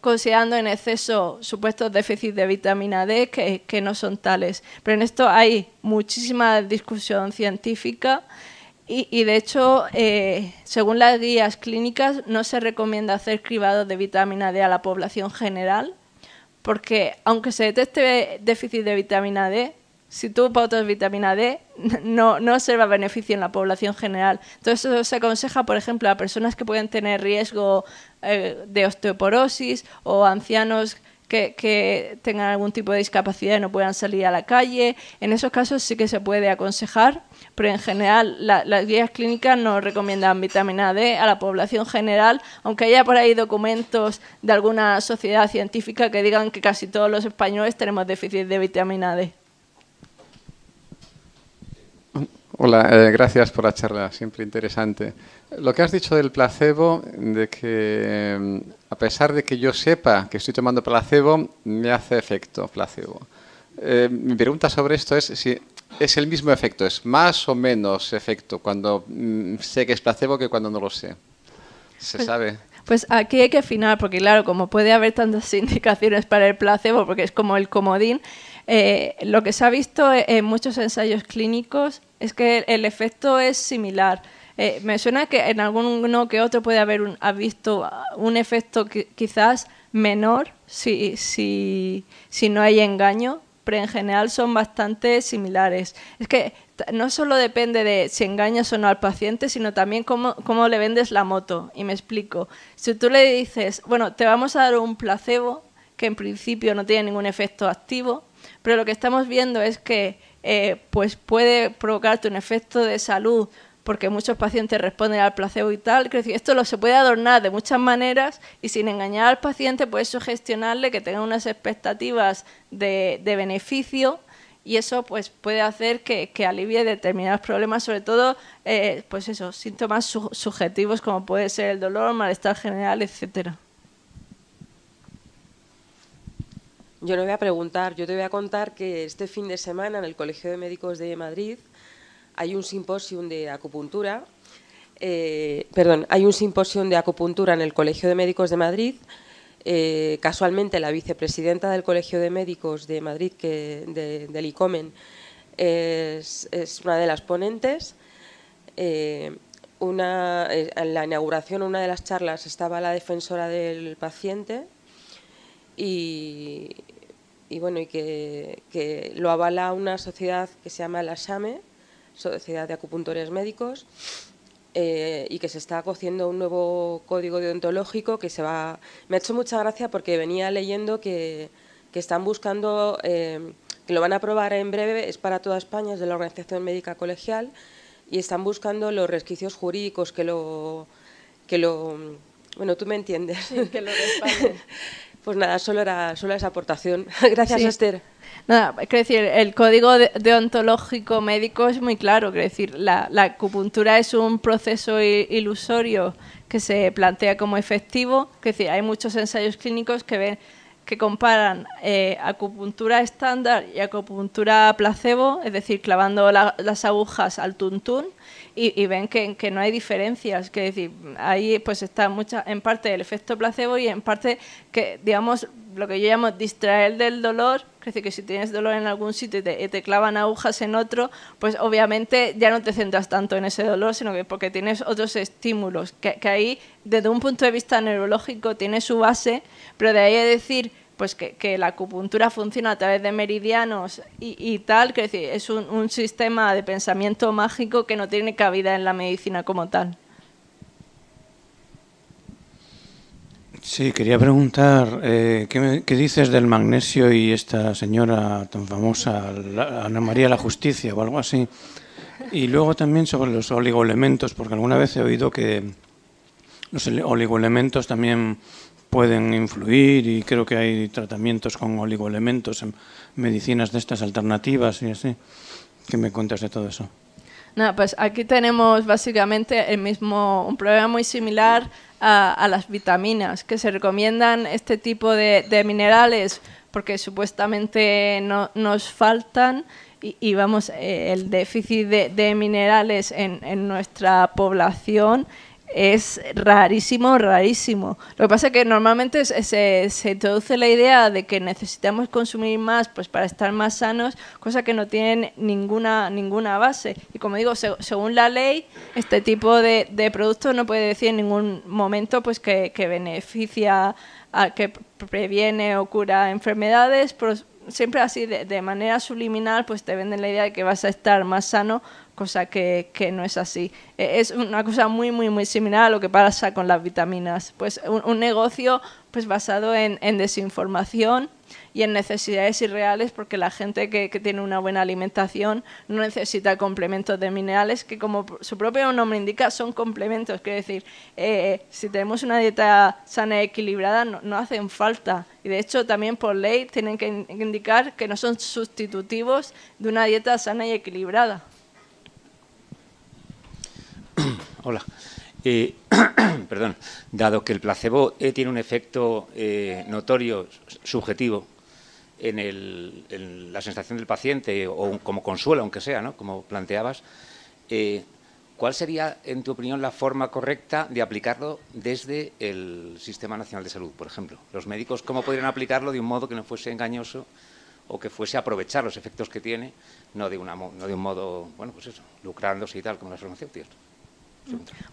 considerando en exceso supuestos déficits de vitamina D que, no son tales. Pero en esto hay muchísima discusión científica y, de hecho, eh, según las guías clínicas, no se recomienda hacer cribados de vitamina D a la población general, porque aunque se detecte déficit de vitamina D, si tú pautas vitamina D, no, no observa beneficio en la población general. Entonces, eso se aconseja, por ejemplo, a personas que pueden tener riesgo eh, de osteoporosis o ancianos que, tengan algún tipo de discapacidad y no puedan salir a la calle. En esos casos sí que se puede aconsejar, pero en general las guías clínicas no recomiendan vitamina D a la población general, aunque haya por ahí documentos de alguna sociedad científica que digan que casi todos los españoles tenemos déficit de vitamina D. Hola, eh, gracias por la charla, siempre interesante. Lo que has dicho del placebo, de que a pesar de que yo sepa que estoy tomando placebo, me hace efecto placebo. Eh, mi pregunta sobre esto es si es el mismo efecto, es más o menos efecto cuando mm, sé que es placebo que cuando no lo sé. Se pues, sabe. Pues aquí hay que afinar, porque claro, como puede haber tantas indicaciones para el placebo, porque es como el comodín, eh, lo que se ha visto en muchos ensayos clínicos es que el efecto es similar. Eh, me suena que en alguno que otro puede haber visto uh, un efecto quizás menor si, no hay engaño, pero en general son bastante similares. Es que no solo depende de si engañas o no al paciente, sino también cómo, cómo, le vendes la moto. Y me explico. Si tú le dices, bueno, te vamos a dar un placebo, que en principio no tiene ningún efecto activo, pero lo que estamos viendo es que eh, pues puede provocarte un efecto de salud porque muchos pacientes responden al placebo y tal. esto lo se puede adornar de muchas maneras y sin engañar al paciente puedes sugestionarle que tenga unas expectativas de, beneficio y eso pues puede hacer que, alivie determinados problemas, sobre todo eh, pues eso, síntomas subjetivos como puede ser el dolor, malestar general, etcétera. Yo no voy a preguntar, yo te voy a contar que este fin de semana en el Colegio de Médicos de Madrid hay un simposio de acupuntura, eh, perdón, hay un simposio de acupuntura en el Colegio de Médicos de Madrid. Eh, casualmente la vicepresidenta del Colegio de Médicos de Madrid, que, del ICOMEN, es, una de las ponentes. Eh, en la inauguración, una de las charlas, estaba la defensora del paciente y, bueno, y que, que, lo avala una sociedad que se llama la SAME, Sociedad de Acupuntores Médicos, eh, y que se está cociendo un nuevo código deontológico que se va... Me ha hecho mucha gracia porque venía leyendo que, están buscando, eh, que lo van a aprobar en breve, es para toda España, es de la Organización Médica Colegial, y están buscando los resquicios jurídicos que lo... Que lo bueno, tú me entiendes. que lo respalden. Pues nada, solo era solo esa aportación. Gracias, Esther. Nada, es decir, el código deontológico médico es muy claro, quiero decir, la, acupuntura es un proceso ilusorio que se plantea como efectivo, es decir, hay muchos ensayos clínicos que ven que comparan eh, acupuntura estándar y acupuntura placebo, es decir, clavando las agujas al tuntún, y, ven que, que, no hay diferencias, que decir, ahí pues está mucha, en parte el efecto placebo y en parte que, digamos, lo que yo llamo distraer del dolor, es decir, que si tienes dolor en algún sitio y te, te, clavan agujas en otro, pues obviamente ya no te centras tanto en ese dolor, sino que porque tienes otros estímulos, que, que ahí desde un punto de vista neurológico tiene su base, pero de ahí a decir pues que, la acupuntura funciona a través de meridianos y, tal, que es, decir, es un, un, sistema de pensamiento mágico que no tiene cabida en la medicina como tal. Sí, quería preguntar, eh, ¿qué, dices del magnesio y esta señora tan famosa, Ana María la Justicia o algo así? Y luego también sobre los oligoelementos, porque alguna vez he oído que los oligoelementos también pueden influir y creo que hay tratamientos con oligoelementos, en medicinas de estas alternativas y así. ¿Qué me cuentas de todo eso? pues aquí tenemos básicamente el mismo, un problema muy similar a, las vitaminas, que se recomiendan este tipo de, minerales porque supuestamente nos faltan y, vamos, eh, el déficit de, minerales en, en nuestra población es rarísimo, rarísimo. Lo que pasa es que normalmente se, se, introduce la idea de que necesitamos consumir más pues, para estar más sanos, cosa que no tiene ninguna, ninguna base. Y como digo, según la ley, este tipo de, de productos no puede decir en ningún momento pues, que, beneficia, que previene o cura enfermedades, pero pues, siempre así, de, de manera subliminal, pues te venden la idea de que vas a estar más sano cosa que, no es así. E, es una cosa muy, muy, muy similar a lo que pasa con las vitaminas. Pues un, negocio pues basado en, desinformación y en necesidades irreales porque la gente que, tiene una buena alimentación no necesita complementos de minerales que como su propio nombre indica son complementos. Quiero decir, eh, si tenemos una dieta sana y equilibrada no hacen falta. Y de hecho también por ley tienen que indicar que no son sustitutivos de una dieta sana y equilibrada hola. Eh, perdón, dado que el placebo eh, tiene un efecto eh, notorio, subjetivo, en, la sensación del paciente, o como consuelo, aunque sea, ¿no? como planteabas, ¿cuál sería, en tu opinión, la forma correcta de aplicarlo desde el Sistema Nacional de Salud, por ejemplo? Los médicos, ¿cómo podrían aplicarlo de un modo que no fuese engañoso o que fuese aprovechar los efectos que tiene, no de, no de un modo, bueno, pues eso, lucrándose y tal, como las farmacéuticas?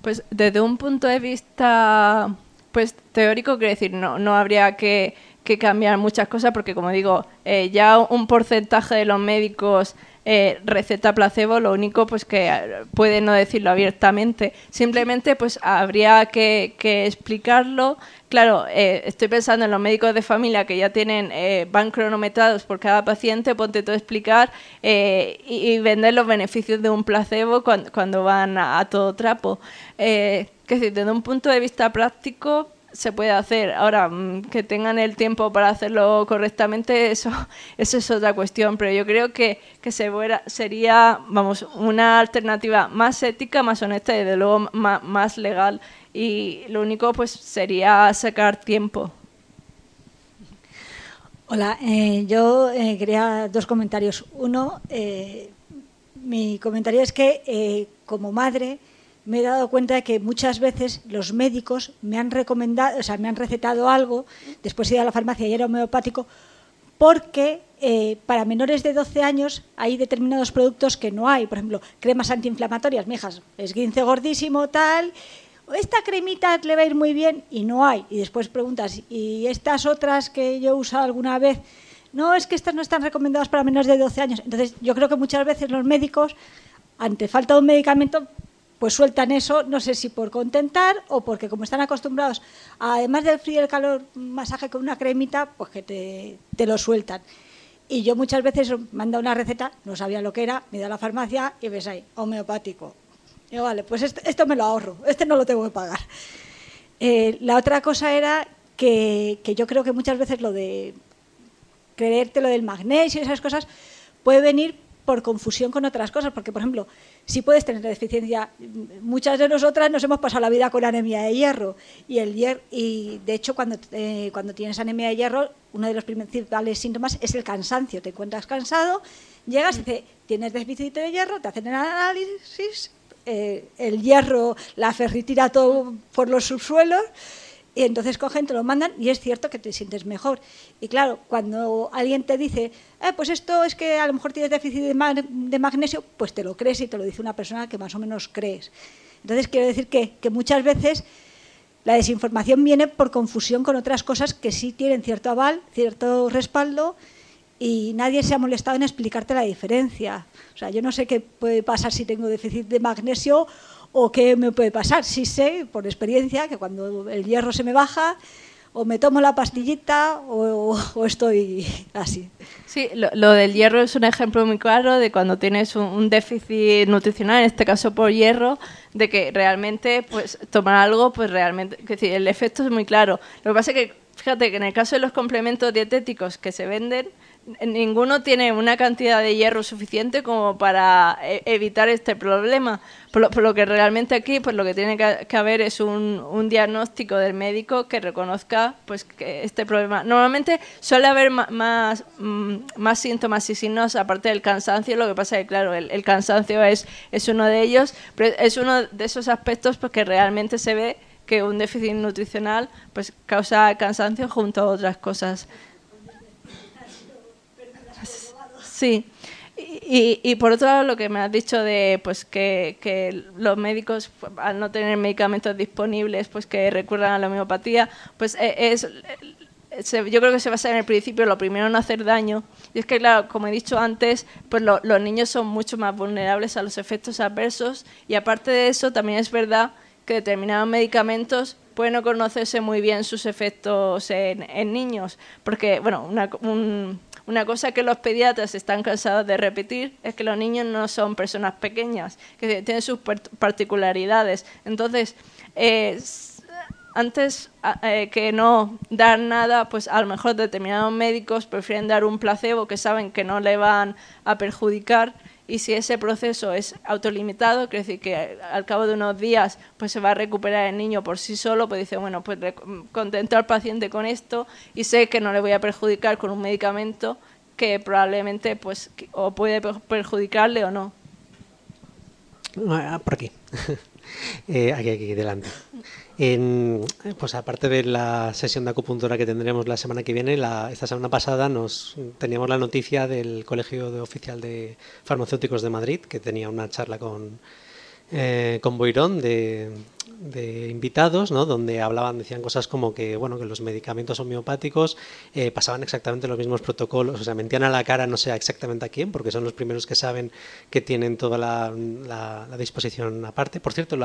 Pues desde un punto de vista pues teórico, quiero decir, no, no habría que que cambiar muchas cosas porque, como digo, eh, ya un porcentaje de los médicos eh, receta placebo, lo único pues que eh, puede no decirlo abiertamente. Simplemente pues habría que, explicarlo. Claro, estoy pensando en los médicos de familia que ya tienen, van cronometrados por cada paciente, ponte todo explicar y, vender los beneficios de un placebo cuando, van a, todo trapo. que desde un punto de vista práctico, se puede hacer. Ahora, mm, que tengan el tiempo para hacerlo correctamente, eso, eso es otra cuestión, pero yo creo que, sería, vamos, una alternativa más ética, más honesta y, desde luego, más, legal. Y lo único, pues, sería sacar tiempo. Hola, eh, yo eh, quería dos comentarios. Uno, eh, mi comentario es que como madre me he dado cuenta de que muchas veces los médicos me han recomendado, o sea, me han recetado algo, después he ido a la farmacia y era homeopático, porque eh, para menores de 12 años hay determinados productos que no hay. Por ejemplo, cremas antiinflamatorias, mijas, esguince gordísimo, tal. Esta cremita le va a ir muy bien y no hay. Y después preguntas, ¿y estas otras que yo he usado alguna vez? No, es que estas no están recomendadas para menores de 12 años. Entonces, yo creo que muchas veces los médicos, ante falta de un medicamento, pues sueltan eso, no sé si por contentar o porque como están acostumbrados, además del frío y el calor, masaje con una cremita, pues que te, lo sueltan. Y yo muchas veces me una receta, no sabía lo que era, me da la farmacia y ves ahí, homeopático. yo, vale, pues esto, me lo ahorro, este no lo tengo que pagar. Eh, la otra cosa era que, que, yo creo que muchas veces lo de creerte lo del magnesio y esas cosas puede venir por confusión con otras cosas, porque por ejemplo, si puedes tener deficiencia, muchas de nosotras nos hemos pasado la vida con anemia de hierro y el y de hecho cuando eh, cuando tienes anemia de hierro, uno de los principales síntomas es el cansancio, te encuentras cansado, llegas y dices, "Tienes déficit de hierro", te hacen el análisis, eh, el hierro, la ferritina todo por los subsuelos y entonces cogen, te lo mandan y es cierto que te sientes mejor. Y claro, cuando alguien te dice, eh, pues esto es que a lo mejor tienes déficit de, magnesio, pues te lo crees y te lo dice una persona que más o menos crees. Entonces quiero decir que, que muchas veces la desinformación viene por confusión con otras cosas que sí tienen cierto aval, cierto respaldo y nadie se ha molestado en explicarte la diferencia. O sea, yo no sé qué puede pasar si tengo déficit de magnesio o qué me puede pasar. Sí sé, por experiencia, que cuando el hierro se me baja, o me tomo la pastillita o, estoy así. Sí, lo, del hierro es un ejemplo muy claro de cuando tienes un, déficit nutricional, en este caso por hierro, de que realmente pues tomar algo, pues realmente, es decir, el efecto es muy claro. Lo que pasa es que, fíjate que en el caso de los complementos dietéticos que se venden, ninguno tiene una cantidad de hierro suficiente como para eh, evitar este problema. Por lo, que realmente aquí, pues lo que tiene que, haber es un, diagnóstico del médico que reconozca pues que este problema. Normalmente suele haber más, mm, más síntomas y signos aparte del cansancio. Lo que pasa es que, claro, el, cansancio es, es uno de ellos, pero es uno de esos aspectos porque que realmente se ve que un déficit nutricional pues causa cansancio junto a otras cosas. Sí. Y, por otro lado, lo que me has dicho de pues que, los médicos, pues, al no tener medicamentos disponibles, pues que recurran a la homeopatía, pues e, es, yo creo que se basa en el principio, lo primero no hacer daño. Y es que, claro, como he dicho antes, pues los niños son mucho más vulnerables a los efectos adversos y aparte de eso, también es verdad que determinados medicamentos pueden no conocerse muy bien sus efectos en, niños, porque, bueno, un una cosa que los pediatras están cansados de repetir es que los niños no son personas pequeñas, que tienen sus particularidades. Entonces, eh, antes ah, eh, que no dar nada, pues a lo mejor determinados médicos prefieren dar un placebo que saben que no le van a perjudicar y si ese proceso es autolimitado, quiere decir que al cabo de unos días pues se va a recuperar el niño por sí solo, pues dice, bueno, pues contento al paciente con esto y sé que no le voy a perjudicar con un medicamento que probablemente pues o puede perjudicarle o no. Ah, por aquí. Eh, aquí, aquí, delante. En, eh, pues aparte de la sesión de acupuntura que tendremos la semana que viene, la, esta semana pasada nos teníamos la noticia del Colegio de Oficial de Farmacéuticos de Madrid, que tenía una charla con, eh, con Boirón de, de invitados, ¿no? Donde hablaban, decían cosas como que, bueno, que los medicamentos homeopáticos eh, pasaban exactamente los mismos protocolos, o sea, mentían a la cara, no sé exactamente a quién, porque son los primeros que saben que tienen toda la, disposición aparte. Por cierto,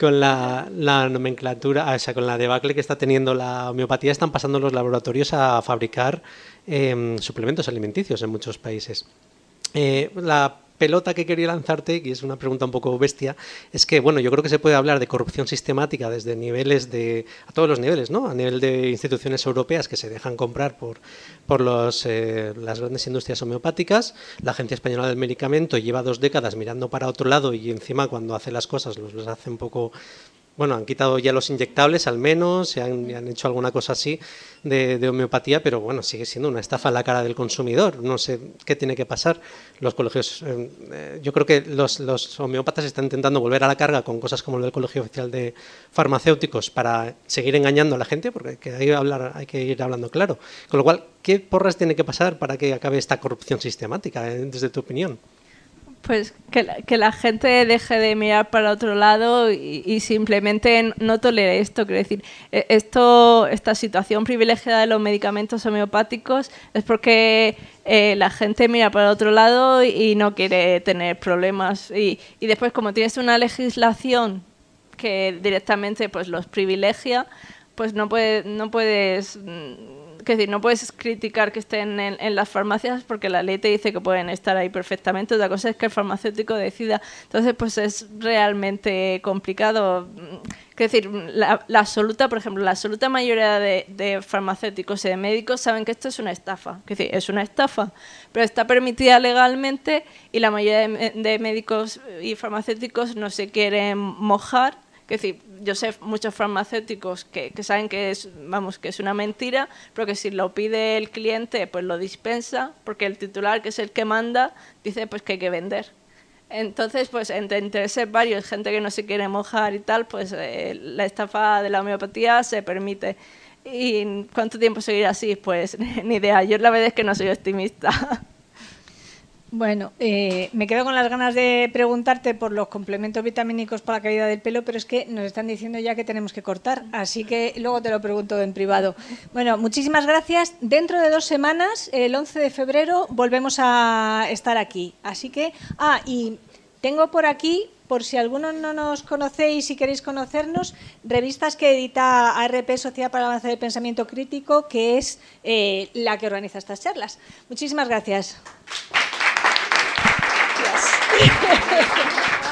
con la, nomenclatura, ah, o sea, con la debacle que está teniendo la homeopatía, están pasando los laboratorios a fabricar em, suplementos alimenticios en muchos países. Eh, la pelota que quería lanzarte, que es una pregunta un poco bestia, es que, bueno, yo creo que se puede hablar de corrupción sistemática desde niveles de, a todos los niveles, ¿no? A nivel de instituciones europeas que se dejan comprar por, por eh, las grandes industrias homeopáticas. La Agencia Española del Medicamento lleva dos décadas mirando para otro lado y encima cuando hace las cosas los hace un poco bueno, han quitado ya los inyectables al menos, se han, hecho alguna cosa así de, homeopatía, pero bueno, sigue siendo una estafa a la cara del consumidor. No sé qué tiene que pasar. Los colegios, eh, eh, yo creo que los, homeópatas están intentando volver a la carga con cosas como lo del Colegio Oficial de Farmacéuticos para seguir engañando a la gente, porque hay que, hablar, hay que ir hablando claro. Con lo cual, ¿qué porras tiene que pasar para que acabe esta corrupción sistemática, eh, desde tu opinión? Pues que la, gente deje de mirar para otro lado y, simplemente no tolere esto. Quiero decir, e, esto, esta situación privilegiada de los medicamentos homeopáticos es porque eh, la gente mira para otro lado y no quiere tener problemas. Y, después, como tienes una legislación que directamente pues los privilegia, pues no, no puedes mm, que decir, no puedes criticar que estén en, las farmacias porque la ley te dice que pueden estar ahí perfectamente. Otra cosa es que el farmacéutico decida. Entonces, pues es realmente complicado. Mm, es decir, la, absoluta, por ejemplo, la absoluta mayoría de, farmacéuticos y de médicos saben que esto es una estafa. Es decir, es una estafa, pero está permitida legalmente y la mayoría de médicos y farmacéuticos no se quieren mojar es decir, yo sé muchos farmacéuticos que, saben que es, vamos, que es una mentira, pero que si lo pide el cliente, pues lo dispensa, porque el titular, que es el que manda, dice pues que hay que vender. Entonces, pues entre ser varios, gente que no se quiere mojar y tal, pues eh, la estafa de la homeopatía se permite. ¿Y cuánto tiempo seguirá así? Pues ni idea. Yo la verdad es que no soy optimista. Bueno, eh, me quedo con las ganas de preguntarte por los complementos vitamínicos para la caída del pelo, pero es que nos están diciendo ya que tenemos que cortar, así que luego te lo pregunto en privado. Bueno, muchísimas gracias. Dentro de dos semanas, el 11 de febrero, volvemos a estar aquí. Así que, ah, y tengo por aquí, por si algunos no nos conocéis y queréis conocernos, revistas que edita ARP, Sociedad para el Avance del Pensamiento Crítico, que es eh, la que organiza estas charlas. Muchísimas gracias. Obrigado.